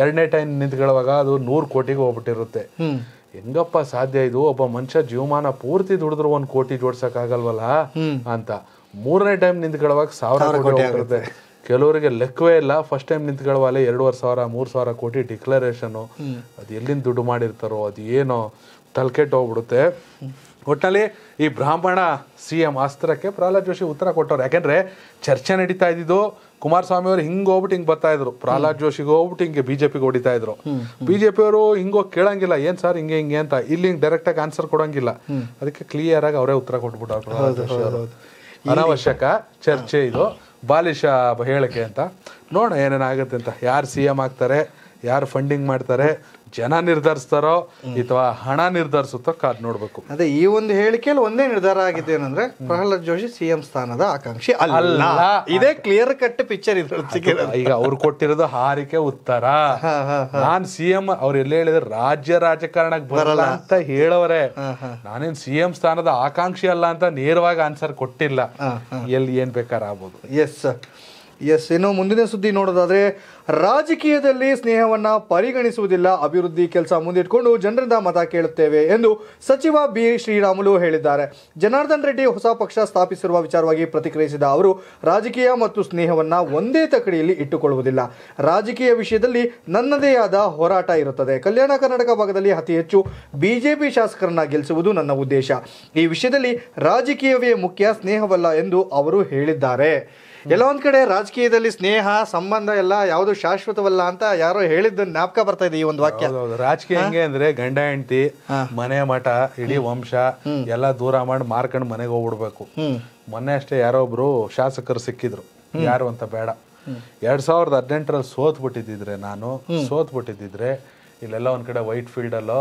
ಎರಡನೇ ಟೈಮ್ ನಿಂತ್ಕೊಳ್ಳುವಾಗ ಅದು ನೂರು ಕೋಟಿಗೆ ಹೋಗ್ಬಿಟ್ಟಿರುತ್ತೆ ಹೆಂಗಪ್ಪ ಸಾಧ್ಯ ಇದು ಒಬ್ಬ ಮನುಷ್ಯ ಜೀವಮಾನ ಪೂರ್ತಿ ದುಡಿದ್ರು ಒಂದು ಕೋಟಿ ಜೋಡ್ಸಕ್ಕಾಗಲ್ವಲ್ಲ ಅಂತ ಮೂರನೇ ಟೈಮ್ ನಿಂತ್ಕೊಳ್ಳುವಾಗ ಸಾವಿರ ಕೋಟಿ ಆಗುತ್ತೆ ಕೆಲವರಿಗೆ ಲೆಕ್ಕವೇ ಇಲ್ಲ ಫಸ್ಟ್ ಟೈಮ್ ನಿಂತ್ಕೊಳ್ಳುವಲ್ಲೇ ಎರಡೂವರೆ ಸಾವಿರ ಮೂರು ಸಾವಿರ ಕೋಟಿ ಡಿಕ್ಲರೇಷನ್ ಅದು ಎಲ್ಲಿಂದ ದುಡ್ಡು ಮಾಡಿರ್ತಾರೋ ಅದು ಏನೋ ತಲೆಕೆಟ್ಟು ಹೋಗ್ಬಿಡುತ್ತೆ ಒಟ್ನಲ್ಲಿ ಈ ಬ್ರಾಹ್ಮಣ ಸಿ ಎಂ ಅಸ್ತ್ರಕ್ಕೆ ಪ್ರಹ್ಲಾದ್ ಜೋಶಿ ಉತ್ತರ ಕೊಟ್ಟವ್ರು ಯಾಕಂದ್ರೆ ಚರ್ಚೆ ನಡೀತಾ ಇದ್ದಿದ್ದು ಕುಮಾರಸ್ವಾಮಿ ಅವರು ಹಿಂಗೆ ಹೋಗ್ಬಿಟ್ಟು ಹಿಂಗ್ ಬರ್ತಾ ಇದ್ರು ಪ್ರಹ್ಲಾದ್ ಜೋಶಿಗೆ ಹೋಗ್ಬಿಟ್ಟು ಹಿಂಗೆ ಬಿಜೆಪಿಗೆ ಹೊಡಿತಾ ಇದ್ರು ಬಿಜೆಪಿಯವರು ಹೋಗಿ ಕೇಳಂಗಿಲ್ಲ ಏನ್ ಸರ್ ಹಿಂಗೆ ಹಿಂಗೆ ಅಂತ ಇಲ್ಲಿ ಹಿಂಗೆ ಡೈರೆಕ್ಟಾಗಿ ಆನ್ಸರ್ ಕೊಡಂಗಿಲ್ಲ ಅದಕ್ಕೆ ಕ್ಲಿಯರ್ ಆಗಿ ಅವರೇ ಉತ್ತರ ಕೊಟ್ಬಿಟ್ಟು ಪ್ರಹ್ಲಾದ್ ಜೋಶಿ ಅವರು ಅನವಶ್ಯಕ ಚರ್ಚೆ ಇದು ಬಾಲಿಶ ಹೇಳಿಕೆ ಅಂತ ನೋಡೋಣ ಏನೇನಾಗುತ್ತೆ ಅಂತ ಯಾರು ಸಿ ಎಮ್ ಆಗ್ತಾರೆ ಯಾರು ಫಂಡಿಂಗ್ ಮಾಡ್ತಾರೆ ಜನ ನಿರ್ಧರಿಸ್ತಾರೋ ಅಥವಾ ಹಣ ನಿರ್ಧರಿಸುತ್ತೋ ಕಾದ್ ನೋಡ್ಬೇಕು ಅದೇ ಈ ಒಂದು ಹೇಳಿಕೆಯಲ್ಲಿ ಒಂದೇ ನಿರ್ಧಾರ ಆಗಿದೆ ಏನಂದ್ರೆ ಪ್ರಹ್ಲಾದ್ ಜೋಶಿ ಸಿಎಂ ಸ್ಥಾನದ ಆಕಾಂಕ್ಷಿ ಅಲ್ಲ ಇದೇ ಕ್ಲಿಯರ್ ಕಟ್ ಪಿಕ್ಚರ್ ಇದು ಈಗ ಅವ್ರು ಕೊಟ್ಟಿರೋದು ಹಾರಿಕೆ ಉತ್ತರ ನಾನ್ ಸಿಎಂ ಅವ್ರು ಎಲ್ಲ ಹೇಳಿದ್ರೆ ರಾಜ್ಯ ರಾಜಕಾರಣಕ್ಕೆ ಬರಲ್ಲ ಅಂತ ಹೇಳೋರೆ ನಾನೇನ್ ಸಿಎಂ ಸ್ಥಾನದ ಆಕಾಂಕ್ಷಿ ಅಲ್ಲ ಅಂತ ನೇರವಾಗಿ ಆನ್ಸರ್ ಕೊಟ್ಟಿಲ್ಲ ಎಲ್ಲಿ ಏನ್ ಬೇಕಾರ ಆಗ್ಬೋದು ಎಸ್ ಎಸ್ ಇನ್ನು ಮುಂದಿನ ಸುದ್ದಿ ನೋಡೋದಾದರೆ ರಾಜಕೀಯದಲ್ಲಿ ಸ್ನೇಹವನ್ನು ಪರಿಗಣಿಸುವುದಿಲ್ಲ ಅಭಿವೃದ್ಧಿ ಕೆಲಸ ಮುಂದಿಟ್ಕೊಂಡು ಜನರಿಂದ ಮತ ಕೇಳುತ್ತೇವೆ ಎಂದು ಸಚಿವ ಬಿ ಶ್ರೀರಾಮುಲು ಹೇಳಿದ್ದಾರೆ ಜನಾರ್ದನ್ ರೆಡ್ಡಿ ಹೊಸ ಪಕ್ಷ ಸ್ಥಾಪಿಸಿರುವ ವಿಚಾರವಾಗಿ ಪ್ರತಿಕ್ರಿಯಿಸಿದ ಅವರು ರಾಜಕೀಯ ಮತ್ತು ಸ್ನೇಹವನ್ನು ಒಂದೇ ತಕಡಿಯಲ್ಲಿ ಇಟ್ಟುಕೊಳ್ಳುವುದಿಲ್ಲ ರಾಜಕೀಯ ವಿಷಯದಲ್ಲಿ ನನ್ನದೇ ಆದ ಹೋರಾಟ ಇರುತ್ತದೆ ಕಲ್ಯಾಣ ಕರ್ನಾಟಕ ಭಾಗದಲ್ಲಿ ಅತಿ ಹೆಚ್ಚು ಬಿಜೆಪಿ ಶಾಸಕರನ್ನ ಗೆಲ್ಲಿಸುವುದು ನನ್ನ ಉದ್ದೇಶ ಈ ವಿಷಯದಲ್ಲಿ ರಾಜಕೀಯವೇ ಮುಖ್ಯ ಸ್ನೇಹವಲ್ಲ ಎಂದು ಅವರು ಹೇಳಿದ್ದಾರೆ ಕೆಲವೊಂದ್ ಕಡೆ ರಾಜಕೀಯದಲ್ಲಿ ಸ್ನೇಹ ಸಂಬಂಧ ಎಲ್ಲ ಯಾವುದು ಶಾಶ್ವತವಲ್ಲ ಅಂತ ಯಾರೋ ಹೇಳಿದ್ದ ಜ್ಞಾಪಕ ಬರ್ತಾ ಇದೆ ಈ ಒಂದು ವಾಕ್ಯ ರಾಜಕೀಯ ಹೆಂಗೆ ಅಂದ್ರೆ ಗಂಡ ಹೆಂಡತಿ ಮನೆ ಮಠ ಇಡೀ ವಂಶ ಎಲ್ಲ ದೂರ ಮಾಡಿ ಮಾರ್ಕಂಡ್ ಮನೆಗೆ ಹೋಗ್ಬಿಡ್ಬೇಕು ಮೊನ್ನೆ ಅಷ್ಟೇ ಯಾರೋ ಒಬ್ರು ಶಾಸಕರು ಸಿಕ್ಕಿದ್ರು ಯಾರು ಅಂತ ಬೇಡ ಎರಡ್ ಸಾವಿರದ ಹದಿನೆಂಟರಲ್ಲಿ ಸೋತ್ ಬಿಟ್ಟಿದ್ದಿದ್ರೆ ನಾನು ಸೋತ್ ಬಿಟ್ಟಿದ್ದಿದ್ರೆ ಇಲ್ಲೆಲ್ಲ ಒಂದ್ ಕಡೆ ವೈಟ್ ಫೀಲ್ಡ್ ಅಲ್ಲೋ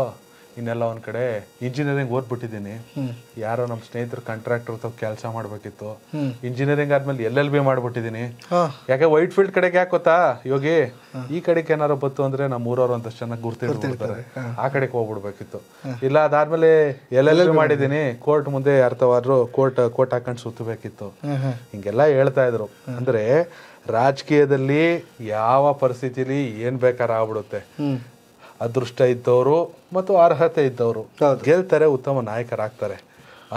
ಇನ್ನೆಲ್ಲ ಒಂದ್ ಕಡೆ ಇಂಜಿನಿಯರಿಂಗ್ ಓದ್ಬಿಟ್ಟಿದ್ದೀನಿ ಯಾರೋ ನಮ್ ಸ್ನೇಹಿತರು ಕಾಂಟ್ರಾಕ್ಟರ್ ಕೆಲಸ ಮಾಡ್ಬೇಕಿತ್ತು ಇಂಜಿನಿಯರಿಂಗ್ ಆದ್ಮೇಲೆ ಎಲ್ ಎಲ್ ಬಿ ಮಾಡ್ಬಿಟ್ಟಿದೀನಿ ಯಾಕೆ ವೈಟ್ ಫೀಲ್ಡ್ ಕಡೆಗೆ ಯಾಕೆ ಗೊತ್ತಾ ಯೋಗಿ ಈ ಕಡೆಗೆ ಏನಾರು ಬತ್ತು ಅಂದ್ರೆ ನಮ್ಮ ಊರವ್ರು ಒಂದಷ್ಟು ಚೆನ್ನಾಗಿ ಗುರ್ತಿರ್ತಾರೆ ಆ ಕಡೆಗೆ ಹೋಗ್ಬಿಡ್ಬೇಕಿತ್ತು ಇಲ್ಲ ಅದಾದ್ಮೇಲೆ ಎಲ್ ಎಲ್ ಬಿ ಮಾಡಿದೀನಿ ಕೋರ್ಟ್ ಮುಂದೆ ಅರ್ಥವಾದ್ರು ಕೋರ್ಟ್ ಕೋರ್ಟ್ ಹಾಕೊಂಡ್ ಸುತ್ತಬೇಕಿತ್ತು ಹಿಂಗೆಲ್ಲಾ ಹೇಳ್ತಾ ಇದ್ರು ಅಂದ್ರೆ ರಾಜಕೀಯದಲ್ಲಿ ಯಾವ ಪರಿಸ್ಥಿತಿಲಿ ಏನ್ ಬೇಕಾರ ಆಗ್ಬಿಡುತ್ತೆ ಅದೃಷ್ಟ ಇದ್ದವರು ಮತ್ತು ಅರ್ಹತೆ ಇದ್ದವರು ಗೆಲ್ತಾರೆ ಉತ್ತಮ ನಾಯಕರಾಗ್ತಾರೆ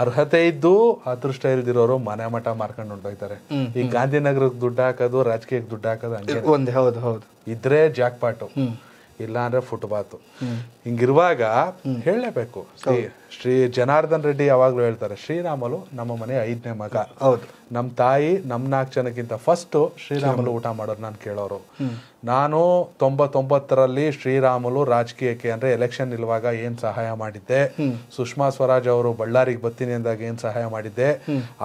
ಅರ್ಹತೆ ಇದ್ದು ಅದೃಷ್ಟ ಇಲ್ದಿರೋರು ಮನೆ ಮಠ ಮಾರ್ಕೊಂಡು ಹೊಂಡೋಗ್ತಾರೆ ಈ ಗಾಂಧಿನಗರಕ್ಕೆ ದುಡ್ಡು ಹಾಕೋದು ರಾಜಕೀಯಕ್ಕೆ ದುಡ್ಡು ಹಾಕೋದು ಹೌದು ಹೌದು ಇದ್ರೆ ಜಾಕ್ಪಾಟು ಇಲ್ಲ ಅಂದ್ರೆ ಫುಟ್ಬಾತು ಹಿಂಗಿರುವಾಗ ಹೇಳಲೇಬೇಕು ಶ್ರೀ ಜನಾರ್ದನ್ ರೆಡ್ಡಿ ಯಾವಾಗಲೂ ಹೇಳ್ತಾರೆ ಶ್ರೀರಾಮಲು ನಮ್ಮ ಮನೆ ಐದನೇ ಮಗ ಹೌದು ನಮ್ಮ ತಾಯಿ ನಮ್ಮ ನಾಲ್ಕು ಜನಕ್ಕಿಂತ ಫಸ್ಟು ಶ್ರೀರಾಮಲು ಊಟ ಮಾಡೋರು ನಾನು ಕೇಳೋರು ನಾನು ತೊಂಬತ್ತೊಂಬತ್ತರಲ್ಲಿ ಶ್ರೀರಾಮುಲು ರಾಜಕೀಯಕ್ಕೆ ಅಂದ್ರೆ ಎಲೆಕ್ಷನ್ ನಿಲ್ಲುವಾಗ ಏನ್ ಸಹಾಯ ಮಾಡಿದ್ದೆ ಸುಷ್ಮಾ ಸ್ವರಾಜ್ ಅವರು ಬಳ್ಳಾರಿಗೆ ಬರ್ತೀನಿ ಅಂದಾಗ ಏನ್ ಸಹಾಯ ಮಾಡಿದ್ದೆ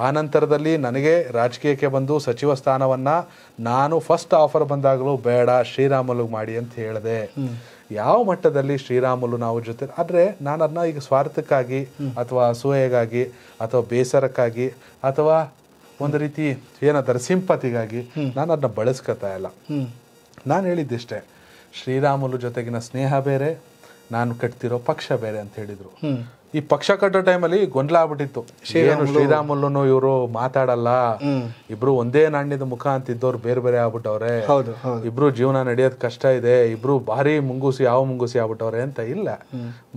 ಆ ನಂತರದಲ್ಲಿ ನನಗೆ ರಾಜಕೀಯಕ್ಕೆ ಬಂದು ಸಚಿವ ಸ್ಥಾನವನ್ನ ನಾನು ಫಸ್ಟ್ ಆಫರ್ ಬಂದಾಗಲೂ ಬೇಡ ಶ್ರೀರಾಮಲು ಮಾಡಿ ಅಂತ ಹೇಳಿದೆ ಯಾವ ಮಟ್ಟದಲ್ಲಿ ಶ್ರೀರಾಮುಲು ನಾವು ಜೊತೆ ಆದರೆ ನಾನು ಅದನ್ನ ಈಗ ಸ್ವಾರ್ಥಕ್ಕಾಗಿ ಅಥವಾ ಅಸೂಯೆಗಾಗಿ ಅಥವಾ ಬೇಸರಕ್ಕಾಗಿ ಅಥವಾ ಒಂದು ರೀತಿ ಏನಾದರೂ ಸಿಂಪತಿಗಾಗಿ ನಾನು ಅದನ್ನ ಬಳಸ್ಕೊತಾ ಇಲ್ಲ ನಾನು ಹೇಳಿದ್ದಿಷ್ಟೇ ಶ್ರೀರಾಮುಲು ಜೊತೆಗಿನ ಸ್ನೇಹ ಬೇರೆ ನಾನು ಕಟ್ತಿರೋ ಪಕ್ಷ ಬೇರೆ ಅಂತ ಹೇಳಿದರು ಈ ಪಕ್ಷ ಕಟ್ಟೋ ಟೈಮಲ್ಲಿ ಗೊಂದಲ ಆಗ್ಬಿಟ್ಟಿತ್ತು ಶ್ರೀರಾಮುಲ್ಲುನು ಇವರು ಮಾತಾಡಲ್ಲ ಇಬ್ರು ಒಂದೇ ನಾಣ್ಯದ ಮುಖ ಅಂತಿದ್ದವ್ರು ಬೇರೆ ಬೇರೆ ಆಗ್ಬಿಟ್ಟವ್ರೆ ಇಬ್ರು ಜೀವನ ನಡೆಯೋದ್ ಕಷ್ಟ ಇದೆ ಇಬ್ರು ಭಾರಿ ಮುಂಗೂಸಿ ಯಾವ ಮುಂಗೂಸಿ ಆಗ್ಬಿಟ್ಟವ್ರೆ ಅಂತ ಇಲ್ಲ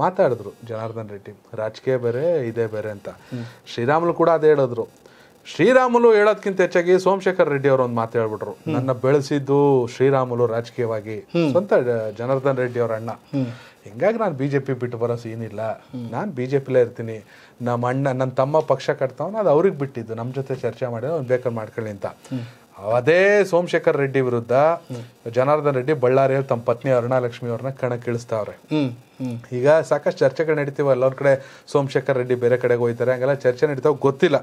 ಮಾತಾಡಿದ್ರು ಜನಾರ್ದನ್ ರೆಡ್ಡಿ ರಾಜಕೀಯ ಬೇರೆ ಇದೇ ಬೇರೆ ಅಂತ ಶ್ರೀರಾಮುಲು ಕೂಡ ಅದೇ ಹೇಳಿದ್ರು ಶ್ರೀರಾಮುಲು ಹೇಳೋದ್ಕಿಂತ ಹೆಚ್ಚಾಗಿ ಸೋಮಶೇಖರ್ ರೆಡ್ಡಿ ಅವರು ಒಂದು ಮಾತು ಹೇಳ್ಬಿಟ್ರು ನನ್ನ ಬೆಳೆಸಿದ್ದು ಶ್ರೀರಾಮುಲು ರಾಜಕೀಯವಾಗಿ ಸ್ವಂತ ಜನಾರ್ದನ್ ರೆಡ್ಡಿ ಅವರ ಅಣ್ಣ ಹಿಂಗಾಗಿ ನಾನು ಬಿಜೆಪಿ ಬಿಟ್ಟು ಬರೋ ಸೀನಿಲ್ಲ ನಾನು ಬಿಜೆಪಿಲೇ ಇರ್ತೀನಿ ನಮ್ಮ ಅಣ್ಣ ನನ್ನ ತಮ್ಮ ಪಕ್ಷ ಕಟ್ತಾವನ ಅದು ಅವ್ರಿಗೆ ಬಿಟ್ಟಿದ್ದು ನಮ್ಮ ಜೊತೆ ಚರ್ಚೆ ಮಾಡಿದ್ರೆ ಅವ್ನು ಬೇಕಾದ್ರೆ ಮಾಡ್ಕೊಳ್ಳಿ ಅಂತ ಅದೇ ಸೋಮಶೇಖರ್ ರೆಡ್ಡಿ ವಿರುದ್ಧ ಜನಾರ್ದನ್ ರೆಡ್ಡಿ ಬಳ್ಳಾರಿಯಲ್ಲಿ ತಮ್ಮ ಪತ್ನಿ ಅರುಣಾಲಕ್ಷ್ಮಿ ಅವ್ರನ್ನ ಕಣಕ್ಕಿಳಿಸ್ತಾವ್ರೆ ಈಗ ಸಾಕಷ್ಟು ಚರ್ಚೆಗಳು ನಡೀತೀವ ಎಲ್ಲರ ಕಡೆ ಸೋಮಶೇಖರ್ ರೆಡ್ಡಿ ಬೇರೆ ಕಡೆಗೆ ಹೋಯ್ತಾರೆ ಹಂಗೆಲ್ಲ ಚರ್ಚೆ ನಡೀತಾವ ಗೊತ್ತಿಲ್ಲ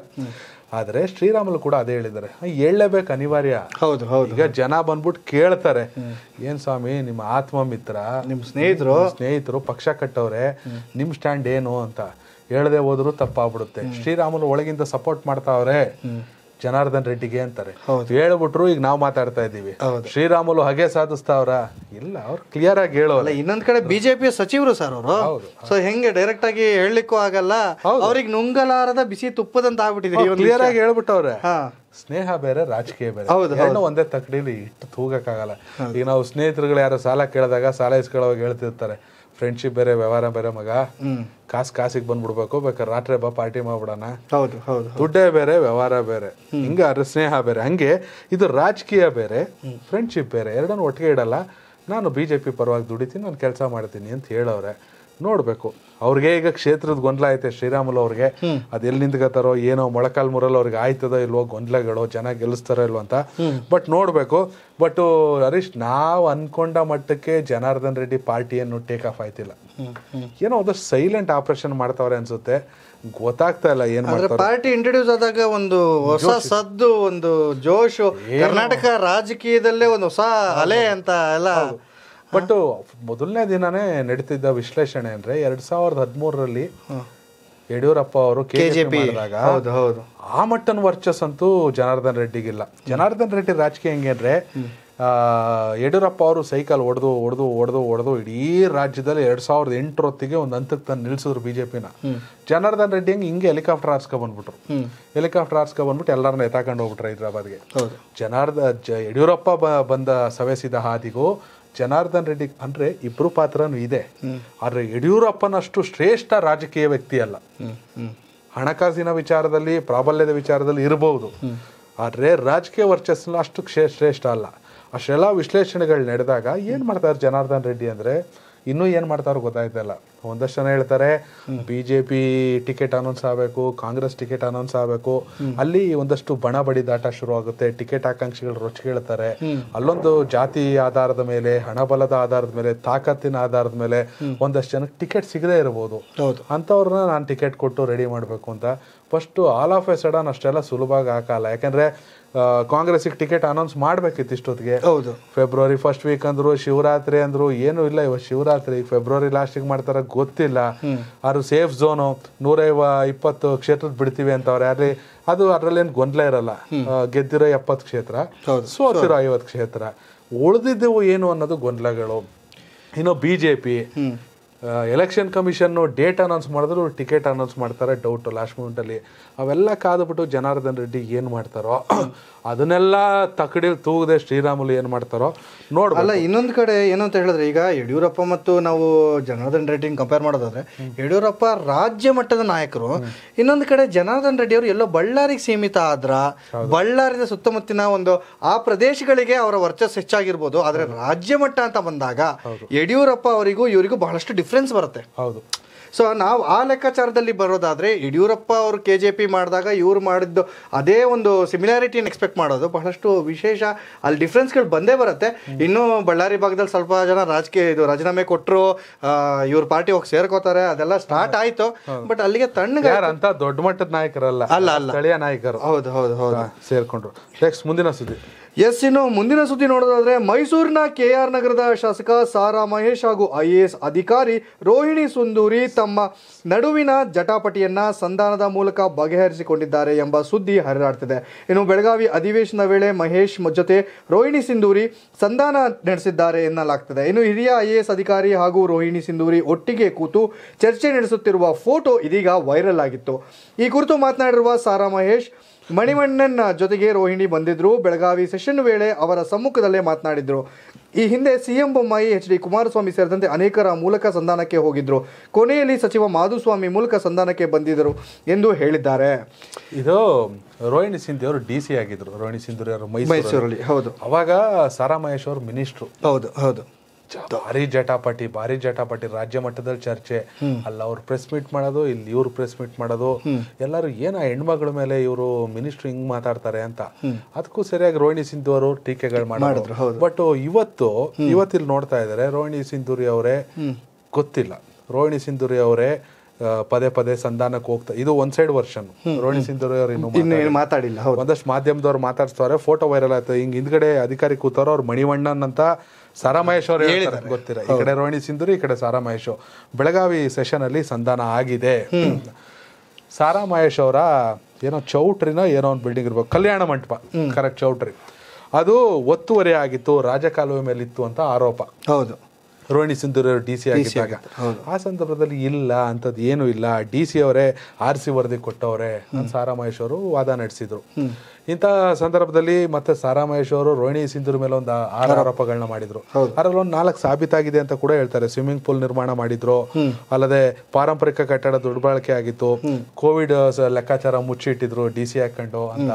ಆದರೆ ಶ್ರೀರಾಮುಲು ಕೂಡ ಅದೇ ಹೇಳಿದ್ದಾರೆ ಹೇಳಲೇಬೇಕು ಅನಿವಾರ್ಯ ಹೌದು ಹೌದು ಈಗ ಜನ ಬಂದ್ಬಿಟ್ಟು ಕೇಳ್ತಾರೆ ಏನ್ ಸ್ವಾಮಿ ನಿಮ್ಮ ಆತ್ಮ ಮಿತ್ರ ನಿಮ್ಮ ಸ್ನೇಹಿತರು ಸ್ನೇಹಿತರು ಪಕ್ಷ ಕಟ್ಟವ್ರೆ ನಿಮ್ಮ ಸ್ಟ್ಯಾಂಡ್ ಏನು ಅಂತ ಹೇಳದೆ ಹೋದ್ರು ತಪ್ಪಾಗ್ಬಿಡುತ್ತೆ ಶ್ರೀರಾಮುಲು ಒಳಗಿಂದ ಸಪೋರ್ಟ್ ಮಾಡ್ತಾವ್ರೆ ಜನಾರ್ದನ್ ರೆಡ್ಡಿಗೆ ಅಂತಾರೆ ಹೇಳ್ಬಿಟ್ರು ಈಗ ನಾವು ಮಾತಾಡ್ತಾ ಇದ್ದೀವಿ ಶ್ರೀರಾಮುಲು ಹಾಗೆ ಸಾಧಿಸ್ತಾವ್ರ ಇಲ್ಲ ಅವ್ರು ಕ್ಲಿಯರ್ ಆಗಿ ಹೇಳೋಲ್ಲ ಇನ್ನೊಂದ್ ಕಡೆ ಬಿಜೆಪಿ ಸಚಿವರು ಸರ್ ಅವರು ಸೊ ಹೆಂಗೆ ಡೈರೆಕ್ಟ್ ಆಗಿ ಹೇಳಲಿಕ್ಕೂ ಆಗಲ್ಲ ಅವ್ರಿಗೆ ನುಂಗಲಾರದ ಬಿಸಿ ತುಪ್ಪದಂತ ಆಗ್ಬಿಟ್ಟಿದ್ರಿ ಕ್ಲಿಯರ್ ಆಗಿ ಹೇಳ್ಬಿಟ್ಟವ್ರೆ ಸ್ನೇಹ ಬೇರೆ ರಾಜಕೀಯ ಬೇರೆ ಹೌದು ಒಂದೇ ತಕ್ಕಡಿಲಿ ಇಷ್ಟು ತೂಗಕ್ಕಾಗಲ್ಲ ಈಗ ನಾವು ಸ್ನೇಹಿತರುಗಳು ಯಾರು ಸಾಲ ಕೇಳಿದಾಗ ಸಾಲ ಇಸ್ಕೊಳ್ಳೋವಾಗ ಹೇಳ್ತಿರ್ತಾರೆ ಫ್ರೆಂಡ್ಶಿಪ್ ಬೇರೆ ವ್ಯವಹಾರ ಬೇರೆ ಮಗ ಕಾಸು ಕಾಸಿಗೆ ಬಂದ್ಬಿಡ್ಬೇಕು ಬೇಕಾದ್ರೆ ರಾತ್ರಿ ಬಾ ಪಾರ್ಟಿ ಮಾಡ್ಬಿಡೋಣ ಹೌದು ದುಡ್ಡೇ ಬೇರೆ ವ್ಯವಹಾರ ಬೇರೆ ಹಿಂಗೆ ಸ್ನೇಹ ಬೇರೆ ಹಂಗೆ ಇದು ರಾಜಕೀಯ ಬೇರೆ ಫ್ರೆಂಡ್ಶಿಪ್ ಬೇರೆ ಎರಡನ್ನೂ ಒಟ್ಟಿಗೆ ಇಡಲ್ಲ ನಾನು ಬಿ ಜೆ ಪಿ ಪರವಾಗಿ ದುಡಿತೀನಿ ನಾನು ಕೆಲಸ ಮಾಡ್ತೀನಿ ಅಂತ ಹೇಳೋರೆ ನೋಡಬೇಕು ಅವ್ರಿಗೆ ಈಗ ಕ್ಷೇತ್ರದ ಗೊಂದಲ ಐತೆ ಶ್ರೀರಾಮುಲು ಅವ್ರಿಗೆ ಅದು ಎಲ್ಲಿ ನಿಂತ್ಕೋತಾರೋ ಏನೋ ಮೊಳಕಾಲ್ ಮುರಲ್ಲಿ ಅವ್ರಿಗೆ ಆಯ್ತದೋ ಇಲ್ವೋ ಗೊಂದಲಗಳು ಜನ ಗೆಲ್ಲಿಸ್ತಾರೋ ಇಲ್ವೋ ಅಂತ ಬಟ್ ನೋಡಬೇಕು ಬಟ್ ಹರೀಶ್ ನಾವು ಅನ್ಕೊಂಡ ಮಟ್ಟಕ್ಕೆ ಜನಾರ್ದನ್ ರೆಡ್ಡಿ ಪಾರ್ಟಿಯನ್ನು ಟೇಕ್ ಆಫ್ ಆಯ್ತಿಲ್ಲ ಏನೋ ಒಂದು ಸೈಲೆಂಟ್ ಆಪರೇಷನ್ ಮಾಡ್ತಾವ್ರೆ ಅನ್ಸುತ್ತೆ ಗೊತ್ತಾಗ್ತಾ ಇಲ್ಲ ಏನ್ ಪಾರ್ಟಿ ಇಂಟ್ರೊಡ್ಯೂಸ್ ಆದಾಗ ಒಂದು ಹೊಸ ಸದ್ದು ಒಂದು ಜೋಶು ಕರ್ನಾಟಕ ರಾಜಕೀಯದಲ್ಲೇ ಒಂದು ಹೊಸ ಅಲೆ ಅಂತ ಎಲ್ಲ ಬಟ್ uh, ಮೊದಲನೇ ದಿನನೇ ನಡೀತಿದ್ದ ವಿಶ್ಲೇಷಣೆ ಅಂದ್ರೆ ಎರಡ್ ಸಾವಿರದ ಹದಿಮೂರರಲ್ಲಿ ಯಡಿಯೂರಪ್ಪ ಅವರು ಕೆಜೆಪಿ ಆ ಮಟ್ಟನ ವರ್ಚಸ್ ಅಂತೂ ಜನಾರ್ದನ್ ರೆಡ್ಡಿಗಿಲ್ಲ ಜನಾರ್ದನ್ ರೆಡ್ಡಿ ರಾಜಕೀಯ ಹೆಂಗೆ ಅಂದ್ರೆ ಯಡಿಯೂರಪ್ಪ ಅವರು ಸೈಕಲ್ ಹೊಡೆದು ಹೊಡೆದು ಹೊಡೆದು ಹೊಡೆದು ಇಡೀ ರಾಜ್ಯದಲ್ಲಿ ಎರಡ್ ಸಾವಿರದ ಎಂಟರೊತ್ತಿಗೆ ಒಂದು ಹಂತಕ್ಕೆ ತಂದು ನಿಲ್ಸಿದ್ರು ಬಿಜೆಪಿನ ಜನಾರ್ದನ್ ರೆಡ್ಡಿ ಹಂಗೆ ಹಿಂಗೆ ಹೆಲಿಕಾಪ್ಟರ್ ಹಾರ್ಸ್ಕೊ ಬಂದ್ಬಿಟ್ರು ಹೆಲಿಕಾಪ್ಟರ್ ಹಾರ್ಸ್ಕೊ ಬಂದ್ಬಿಟ್ಟು ಎಲ್ಲರನ್ನ ಎತ್ತಾಕೊಂಡು ಹೋಗ್ಬಿಟ್ರೆ ಹೈದ್ರಾಬಾದ್ಗೆ ಜನಾರ್ದ ಯಡಿಯೂರಪ್ಪ ಬಂದ ಸವೆಸಿದ ಹಾದಿಗೂ ಜನಾರ್ದನ್ ರೆಡ್ಡಿ ಅಂದ್ರೆ ಇಬ್ರು ಪಾತ್ರನೂ ಇದೆ ಆದರೆ ಯಡಿಯೂರಪ್ಪನಷ್ಟು ಶ್ರೇಷ್ಠ ರಾಜಕೀಯ ವ್ಯಕ್ತಿ ಅಲ್ಲ ಹಣಕಾಸಿನ ವಿಚಾರದಲ್ಲಿ ಪ್ರಾಬಲ್ಯದ ವಿಚಾರದಲ್ಲಿ ಇರಬಹುದು ಆದರೆ ರಾಜಕೀಯ ವರ್ಚಸ್ಸನ್ನ ಅಷ್ಟು ಶ್ರೇಷ್ಠ ಅಲ್ಲ ಅಷ್ಟೆಲ್ಲ ವಿಶ್ಲೇಷಣೆಗಳು ನಡೆದಾಗ ಏನು ಮಾಡ್ತಾರೆ ಜನಾರ್ದನ್ ರೆಡ್ಡಿ ಅಂದ್ರೆ ಇನ್ನೂ ಏನು ಮಾಡ್ತಾರೋ ಗೊತ್ತಾಯ್ತಲ್ಲ ಒಂದಷ್ಟು ಜನ ಹೇಳ್ತಾರೆ ಬಿಜೆಪಿ ಟಿಕೆಟ್ ಅನೌನ್ಸ್ ಆಗಬೇಕು ಕಾಂಗ್ರೆಸ್ ಟಿಕೆಟ್ ಅನೌನ್ಸ್ ಆಗಬೇಕು ಅಲ್ಲಿ ಒಂದಷ್ಟು ಬಣ ಬಡಿ ದಾಟ ಶುರು ಆಗುತ್ತೆ ಟಿಕೆಟ್ ಆಕಾಂಕ್ಷಿಗಳು ರೊಚ್ಚಿ ಹೇಳ್ತಾರೆ ಅಲ್ಲೊಂದು ಜಾತಿ ಆಧಾರದ ಮೇಲೆ ಹಣಬಲದ ಆಧಾರದ ಮೇಲೆ ತಾಕತ್ತಿನ ಆಧಾರದ ಮೇಲೆ ಒಂದಷ್ಟು ಜನಕ್ಕೆ ಟಿಕೆಟ್ ಸಿಗದೇ ಇರಬಹುದು ಅಂತವ್ರನ್ನ ನಾನು ಟಿಕೆಟ್ ಕೊಟ್ಟು ರೆಡಿ ಮಾಡಬೇಕು ಅಂತ first all of a sudden ಅಷ್ಟೆಲ್ಲ ಸುಲಭವಾಗಿ ಹಾಕಲ್ಲ ಯಾಕಂದ್ರೆ ಕಾಂಗ್ರೆಸ್ಗೆ ಟಿಕೆಟ್ ಅನೌನ್ಸ್ ಮಾಡ್ಬೇಕಿತ್ತು ಇಷ್ಟೊತ್ತಿಗೆ ಹೌದು ಫೆಬ್ರವರಿ ಫಸ್ಟ್ ವೀಕ್ ಅಂದ್ರು ಶಿವರಾತ್ರಿ ಅಂದ್ರು ಏನು ಇಲ್ಲ ಇವತ್ತು ಶಿವರಾತ್ರಿ ಫೆಬ್ರವರಿ ಲಾಸ್ಟಿಗೆ ಮಾಡ್ತಾರೆ ಗೊತ್ತಿಲ್ಲ ಅವರು ಸೇಫ್ ಝೋನು ನೂರೈವ ಇಪ್ಪತ್ತು ಕ್ಷೇತ್ರದ ಬಿಡ್ತೀವಿ ಅಂತ ಅವ್ರು ಯಾರೇ ಅದು ಅದರಲ್ಲೇನು ಗೊಂದಲ ಇರಲ್ಲ ಗೆದ್ದಿರೋ ಎಪ್ಪತ್ತು ಕ್ಷೇತ್ರ ಸೋತಿರೋ ಐವತ್ತು ಕ್ಷೇತ್ರ ಉಳಿದಿದ್ದವು ಏನು ಅನ್ನೋದು ಗೊಂದಲಗಳು ಇನ್ನು ಬಿ ಜೆ ಪಿ ಎಲೆಕ್ಷನ್ ಕಮಿಷನ್ನು ಡೇಟ್ ಅನೌನ್ಸ್ ಮಾಡಿದ್ರು ಟಿಕೆಟ್ ಅನೌನ್ಸ್ ಮಾಡ್ತಾರೆ ಡೌಟು ಲಾಸ್ಟ್ ಮೂಮೆಂಟಲ್ಲಿ ಅವೆಲ್ಲ ಕಾದ್ಬಿಟ್ಟು ಜನಾರ್ದನ್ ರೆಡ್ಡಿ ಏನು ಮಾಡ್ತಾರೋ ಅದನ್ನೆಲ್ಲ ತಕಡಿ ತೂಗದೆ ಶ್ರೀರಾಮುಲು ಏನು ಮಾಡ್ತಾರೋ ನೋಡಿ ಅಲ್ಲ ಇನ್ನೊಂದು ಕಡೆ ಏನಂತ ಹೇಳಿದ್ರೆ ಈಗ ಯಡಿಯೂರಪ್ಪ ಮತ್ತು ನಾವು ಜನಾರ್ದನ್ ರೆಡ್ಡಿ ಕಂಪೇರ್ ಮಾಡೋದಾದ್ರೆ ಯಡಿಯೂರಪ್ಪ ರಾಜ್ಯ ಮಟ್ಟದ ನಾಯಕರು ಇನ್ನೊಂದು ಕಡೆ ಜನಾರ್ದನ್ ರೆಡ್ಡಿ ಅವರು ಎಲ್ಲೋ ಬಳ್ಳಾರಿಗೆ ಸೀಮಿತ ಆದ್ರ ಬಳ್ಳಾರಿದ ಸುತ್ತಮುತ್ತಿನ ಒಂದು ಆ ಪ್ರದೇಶಗಳಿಗೆ ಅವರ ವರ್ಚಸ್ ಹೆಚ್ಚಾಗಿರ್ಬೋದು ಆದರೆ ರಾಜ್ಯ ಮಟ್ಟ ಅಂತ ಬಂದಾಗ ಯಡಿಯೂರಪ್ಪ ಅವರಿಗೂ ಇವರಿಗೂ ಬಹಳಷ್ಟು ಡಿಫ್ರೆನ್ಸ್ ಡಿಫ್ರೆನ್ಸ್ ಬರುತ್ತೆ ಹೌದು ಸೊ ನಾವು ಆ ಲೆಕ್ಕಾಚಾರದಲ್ಲಿ ಬರೋದಾದ್ರೆ ಯಡಿಯೂರಪ್ಪ ಅವರು ಕೆ ಜೆ ಪಿ ಮಾಡಿದಾಗ ಇವ್ರು ಮಾಡಿದ್ದು ಅದೇ ಒಂದು ಸಿಮಿಲಾರಿಟಿನ ಎಕ್ಸ್ಪೆಕ್ಟ್ ಮಾಡೋದು ಬಹಳಷ್ಟು ವಿಶೇಷ ಅಲ್ಲಿ ಡಿಫ್ರೆನ್ಸ್ಗಳು ಬಂದೇ ಬರುತ್ತೆ ಇನ್ನು ಬಳ್ಳಾರಿ ಭಾಗದಲ್ಲಿ ಸ್ವಲ್ಪ ಜನ ರಾಜಕೀಯ ಇದು ರಾಜೀನಾಮೆ ಕೊಟ್ಟರು ಇವ್ರ ಪಾರ್ಟಿ ಹೋಗಿ ಸೇರ್ಕೋತಾರೆ ಅದೆಲ್ಲ ಸ್ಟಾರ್ಟ್ ಆಯಿತು ಬಟ್ ಅಲ್ಲಿಗೆ ತಣ್ಣಗೆ ಅಂತ ದೊಡ್ಡ ಮಟ್ಟದ ನಾಯಕರಲ್ಲ ಅಲ್ಲ ಅಲ್ಲ ಸ್ಥಳೀಯ ನಾಯಕರು ಹೌದು ಹೌದು ಹೌದು ಸೇರ್ಕೊಂಡ್ರು ನೆಕ್ಸ್ಟ್ ಮುಂದಿನ ಸುದ್ದಿ ಎಸ್ ಇನ್ನು ಮುಂದಿನ ಸುದ್ದಿ ನೋಡೋದಾದ್ರೆ ಮೈಸೂರಿನ ಕೆಆರ್ ನಗರದ ಶಾಸಕ ಸಾರಾ ಮಹೇಶ್ ಹಾಗೂ ಐ ಎ ಎಸ್ ಅಧಿಕಾರಿ ರೋಹಿಣಿ ಸುಂದೂರಿ ತಮ್ಮ ನಡುವಿನ ಜಟಾಪಟಿಯನ್ನ ಸಂಧಾನದ ಮೂಲಕ ಬಗೆಹರಿಸಿಕೊಂಡಿದ್ದಾರೆ ಎಂಬ ಸುದ್ದಿ ಹರಿದಾಡ್ತಿದೆ ಇನ್ನು ಬೆಳಗಾವಿ ಅಧಿವೇಶನ ವೇಳೆ ಮಹೇಶ್ ಜೊತೆ ರೋಹಿಣಿ ಸಿಂಧೂರಿ ಸಂಧಾನ ನಡೆಸಿದ್ದಾರೆ ಎನ್ನಲಾಗ್ತದೆ ಇನ್ನು ಹಿರಿಯ ಐ ಎ ಎಸ್ ಅಧಿಕಾರಿ ಹಾಗೂ ರೋಹಿಣಿ ಸಿಂಧೂರಿ ಒಟ್ಟಿಗೆ ಕೂತು ಚರ್ಚೆ ನಡೆಸುತ್ತಿರುವ ಫೋಟೋ ಇದೀಗ ವೈರಲ್ ಆಗಿತ್ತು ಈ ಕುರಿತು ಮಾತನಾಡಿರುವ ಸಾರಾ ಮಹೇಶ್ ಮಣಿವಣ್ಣನ್ ಜೊತೆಗೆ ರೋಹಿಣಿ ಬಂದಿದ್ದರು ಬೆಳಗಾವಿ ಸೆಷನ್ ವೇಳೆ ಅವರ ಸಮ್ಮುಖದಲ್ಲೇ ಮಾತನಾಡಿದ್ರು ಈ ಹಿಂದೆ CM Bommai H D Kumaraswamy ಸೇರಿದಂತೆ ಅನೇಕರ ಮೂಲಕ ಸಂಧಾನಕ್ಕೆ ಹೋಗಿದ್ರು ಕೊನೆಯಲ್ಲಿ ಸಚಿವ ಮಾಧುಸ್ವಾಮಿ ಮೂಲಕ ಸಂಧಾನಕ್ಕೆ ಬಂದಿದ್ದರು ಎಂದು ಹೇಳಿದ್ದಾರೆ ಇದು ರೋಹಿಣಿ ಸಿಂಧಿ ಅವರು ಡಿ ಸಿ ಆಗಿದ್ರು ರೋಹಿಣಿ ಸಿಂಧು ಮೈಸೂರಲ್ಲಿ ಹೌದು ಅವಾಗ ಸಾರಾ ಮಹೇಶ್ ಅವರು ಮಿನಿಸ್ಟ್ರು ಹೌದು ಹೌದು ಭಾರಿ ಜಟಾಪಟಿ ಭಾರಿ ಜಟಾಪಟಿ ರಾಜ್ಯ ಮಟ್ಟದಲ್ಲಿ ಚರ್ಚೆ ಅಲ್ಲ ಅವ್ರು ಪ್ರೆಸ್ ಮೀಟ್ ಮಾಡೋದು ಇಲ್ಲಿ ಇವ್ರು ಪ್ರೆಸ್ ಮೀಟ್ ಮಾಡೋದು ಎಲ್ಲರೂ ಏನ ಹೆಣ್ಮಗಳ ಮೇಲೆ ಇವರು ಮಿನಿಸ್ಟ್ರ್ ಹಿಂಗ್ ಮಾತಾಡ್ತಾರೆ ಅಂತ ಅದಕ್ಕೂ ಸರಿಯಾಗಿ ರೋಹಿಣಿ ಸಿಂಧು ಅವರು ಟೀಕೆಗಳು ಮಾಡಿದ್ರು ಬಟ್ ಇವತ್ತು ಇವತ್ತಿಲ್ಲಿ ನೋಡ್ತಾ ಇದ್ದಾರೆ ರೋಹಿಣಿ ಸಿಂಧೂರಿ ಅವರೇ ಗೊತ್ತಿಲ್ಲ ರೋಹಿಣಿ ಸಿಂಧೂರಿ ಅವರೇ ಪದೇ ಪದೇ ಸಂಧಾನಕ್ಕೆ ಹೋಗ್ತಾ ಇದು ಒಂದ್ ಸೈಡ್ ವರ್ಷನ್ ರೋಹಿಣಿ ಸಿಂಧೂರಿ ಅವರು ಇನ್ನು ಮಾತಾಡಿಲ್ಲ ಒಂದಷ್ಟು ಮಾಧ್ಯಮದವ್ರು ಮಾತಾಡ್ತಾರೆ ಫೋಟೋ ವೈರಲ್ ಆಯ್ತು ಹಿಂಗ್ ಹಿಂದ್ಗಡೆ ಅಧಿಕಾರಿ ಕೂತಾರೋ ಅವ್ರ ಮಣಿವಣ್ಣನ್ ಅಂತ ಸಾರಾಮಹೇಶ್ವರ ಮಹೇಶ್ ಗೊತ್ತಿರ ಈ ಕಡೆ ರೋಹಿಣಿ ಸಿಂಧೂರಿ ಈ ಕಡೆ ಸಾರಾ ಮಹೇಶ್ ಬೆಳಗಾವಿ ಸೆಷನ್ ಅಲ್ಲಿ ಸಂಧಾನ ಆಗಿದೆ ಸಾರಾ ಮಹೇಶ್ ಅವರ ಏನೋ ಚೌಟ್ರಿನ ಏನೋ ಒಂದು ಬಿಲ್ಡಿಂಗ್ ಇರ್ಬೇಕು ಕಲ್ಯಾಣ ಮಂಟಪ ಕರೆಕ್ಟ್ ಚೌಟ್ರಿ ಅದು ಒತ್ತುವರಿ ಆಗಿತ್ತು ರಾಜಕಾಲುವೆ ಮೇಲೆ ಇತ್ತು ಅಂತ ಆರೋಪ ಹೌದು ರೋಹಿಣಿ ಸಿಂಧೂರಿ ಅವರು ಡಿ ಸಿ ಆಗಿದ್ದಾಗ ಆ ಸಂದರ್ಭದಲ್ಲಿ ಇಲ್ಲ ಅಂತದ್ ಏನು ಇಲ್ಲ ಡಿ ಸಿ ಅವರೇ ಆರ್ ಸಿ ವರದಿ ಕೊಟ್ಟವ್ರೆ ಸಾರಾ ಅವರು ವಾದ ನಡೆಸಿದ್ರು ಇಂಥ ಸಂದರ್ಭದಲ್ಲಿ ಮತ್ತೆ ಸಾರಾ ಅವರು ರೋಹಿಣಿ ಸಿಂಧೂರ್ ಮೇಲೆ ಒಂದು ಆರು ಆರೋಪಗಳನ್ನ ಮಾಡಿದ್ರು ಅದರಲ್ಲಿ ಒಂದು ನಾಲ್ಕು ಸಾಬೀತಾಗಿದೆ ಅಂತ ಕೂಡ ಹೇಳ್ತಾರೆ ಸ್ವಿಮ್ಮಿಂಗ್ ಪೂಲ್ ನಿರ್ಮಾಣ ಮಾಡಿದ್ರು ಅಲ್ಲದೆ ಪಾರಂಪರಿಕ ಕಟ್ಟಡ ದುರ್ಬಳಕೆ ಆಗಿತ್ತು ಕೋವಿಡ್ ಲೆಕ್ಕಾಚಾರ ಮುಚ್ಚಿಟ್ಟಿದ್ರು ಡಿ ಸಿ ಹಾಕೊಂಡು ಅಂತ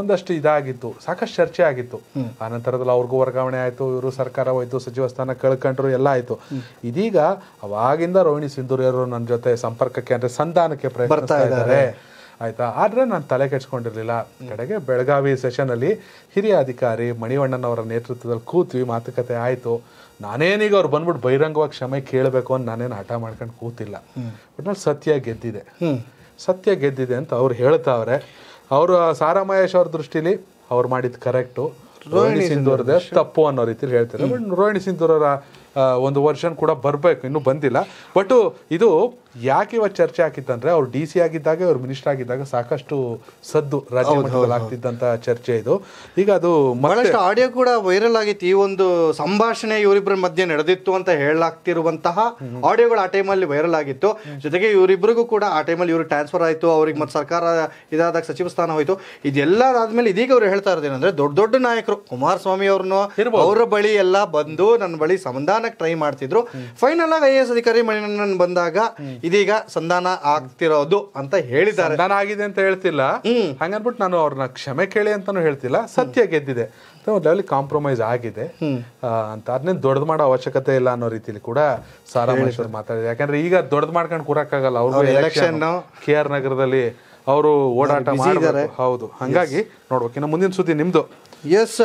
ಒಂದಷ್ಟು ಇದಾಗಿತ್ತು ಸಾಕಷ್ಟು ಚರ್ಚೆ ಆಗಿತ್ತು ಆ ನಂತರದಲ್ಲಿ ಅವ್ರಿಗೂ ವರ್ಗಾವಣೆ ಆಯಿತು ಇವರು ಸರ್ಕಾರ ಹೋಯ್ತು ಸಚಿವ ಸ್ಥಾನ ಕಳ್ಕೊಂಡ್ರು ಎಲ್ಲ ಆಯ್ತು ಇದೀಗ ಅವಾಗಿಂದ ರೋಹಿಣಿ ಸಿಂಧೂರ್ ನನ್ನ ಜೊತೆ ಸಂಪರ್ಕಕ್ಕೆ ಅಂದ್ರೆ ಸಂಧಾನಕ್ಕೆ ಪ್ರಯತ್ನ ಇದ್ದಾರೆ ಆಯಿತಾ ಆದರೆ ನಾನು ತಲೆ ಕೆಡ್ಸ್ಕೊಂಡಿರಲಿಲ್ಲ ಕಡೆಗೆ ಬೆಳಗಾವಿ ಸೆಷನಲ್ಲಿ ಹಿರಿಯ ಅಧಿಕಾರಿ ಮಣಿವಣ್ಣನವರ ನೇತೃತ್ವದಲ್ಲಿ ಕೂತ್ವಿ ಮಾತುಕತೆ ಆಯಿತು ನಾನೇನೀಗ ಅವ್ರು ಬಂದ್ಬಿಟ್ಟು ಬಹಿರಂಗವಾಗಿ ಕ್ಷಮೆ ಕೇಳಬೇಕು ಅಂತ ನಾನೇನು ಹಠ ಮಾಡ್ಕೊಂಡು ಕೂತಿಲ್ಲ ಬಟ್ ನಾನು ಸತ್ಯ ಗೆದ್ದಿದೆ ಸತ್ಯ ಗೆದ್ದಿದೆ ಅಂತ ಅವ್ರು ಹೇಳ್ತಾವ್ರೆ ಅವರು ಸಾರಾಮಹೇಶ್ ಅವ್ರ ದೃಷ್ಟಿಲಿ ಅವ್ರು ಮಾಡಿದ್ದು ಕರೆಕ್ಟು ರೋಹಿಣಿ ಸಿಂಧೂರದ ತಪ್ಪು ಅನ್ನೋ ರೀತಿಲಿ ಹೇಳ್ತಾರೆ ಬಟ್ ರೋಹಿಣಿ ಸಿಂಧೂರವರ ಒಂದು ವರ್ಷನ್ ಕೂಡ ಬರಬೇಕು ಇನ್ನೂ ಬಂದಿಲ್ಲ ಬಟ್ ಇದು ಯಾಕೆ ಇವತ್ತು ಚರ್ಚೆ ಆಗಿತ್ತಂದ್ರೆ ಅವ್ರು ಡಿ ಸಿ ಆಗಿದ್ದಾಗ ಅವ್ರು ಮಿನಿಸ್ಟರ್ ಆಗಿದ್ದಾಗ ಸಾಕಷ್ಟು ಸದ್ದು ರಾಜ್ಯ ಆಗ್ತಿದ್ದಂತ ಚರ್ಚೆ ಇದು ಈಗ ಅದು ಬಹಳಷ್ಟು ಆಡಿಯೋ ಕೂಡ ವೈರಲ್ ಆಗಿತ್ತು ಈ ಒಂದು ಸಂಭಾಷಣೆ ಇವರಿಬ್ಬರ ಮಧ್ಯೆ ನಡೆದಿತ್ತು ಅಂತ ಹೇಳಲಾಗ್ತಿರುವಂತಹ ಆಡಿಯೋಗಳು ಆ ಟೈಮಲ್ಲಿ ವೈರಲ್ ಆಗಿತ್ತು ಜೊತೆಗೆ ಇವರಿಬ್ಬರಿಗೂ ಕೂಡ ಆ ಟೈಮಲ್ಲಿ ಇವರು ಟ್ರಾನ್ಸ್ಫರ್ ಆಯಿತು ಅವ್ರಿಗೆ ಮತ್ತೆ ಸರ್ಕಾರ ಇದಾದಾಗ ಸಚಿವ ಸ್ಥಾನ ಹೋಯಿತು ಇದೆಲ್ಲದಾದ್ಮೇಲೆ ಇದೀಗ ಅವ್ರು ಹೇಳ್ತಾ ಇರೋದೇನಂದ್ರೆ ದೊಡ್ಡ ದೊಡ್ಡ ನಾಯಕರು ಕುಮಾರಸ್ವಾಮಿ ಅವ್ರನ್ನು ಅವರ ಬಳಿ ಎಲ್ಲ ಬಂದು ನನ್ನ ಬಳಿ ಸಂಧಾನಕ್ಕೆ ಟ್ರೈ ಮಾಡ್ತಿದ್ರು ಫೈನಲ್ ಆಗಿ ಐ ಎ ಎಸ್ ಅಧಿಕಾರಿ ಮನೆ ಬಂದಾಗ ಇದೀಗ ಸಂಧಾನ ಆಗ್ತಿರೋದು ಅಂತ ಹೇಳಿದ್ದಾರೆ ನಾನು ಆಗಿದೆ ಅಂತ ಹೇಳ್ತಿಲ್ಲ ಹಂಗನ್ಬಿಟ್ಟು ನಾನು ಅವ್ರನ್ನ ಕ್ಷಮೆ ಕೇಳಿ ಅಂತಾನು ಹೇಳ್ತಿಲ್ಲ ಸತ್ಯ ಗೆದ್ದಿದೆ ಲೆವೆಲ್ ಕಾಂಪ್ರಮೈಸ್ ಆಗಿದೆ ಅಂತ ಅದನ್ನೇ ದೊಡ್ಡದು ಮಾಡೋ ಅವಶ್ಯಕತೆ ಇಲ್ಲ ಅನ್ನೋ ರೀತಿಲಿ ಕೂಡ ಸಾರಾಮೇಶ್ವರ ಮಾತಾಡಿದಾರೆ ಮಾತಾಡಿದೆ ಯಾಕಂದ್ರೆ ಈಗ ದೊಡ್ಡದು ಮಾಡ್ಕೊಂಡು ಕೂರಕ್ಕಾಗಲ್ಲ ಅವ್ರಿಗೂ ಎಲೆಕ್ಷನ್ ಕೆ ಆರ್ ನಗರದಲ್ಲಿ ಅವರು ಓಡಾಟ ಮಾಡಿದ್ದಾರೆ ಹೌದು ಹಂಗಾಗಿ ನೋಡ್ಬೇಕು ಇನ್ನು ಮುಂದಿನ ಸುದ್ದಿ ನಿಮ್ದು ಎಸ್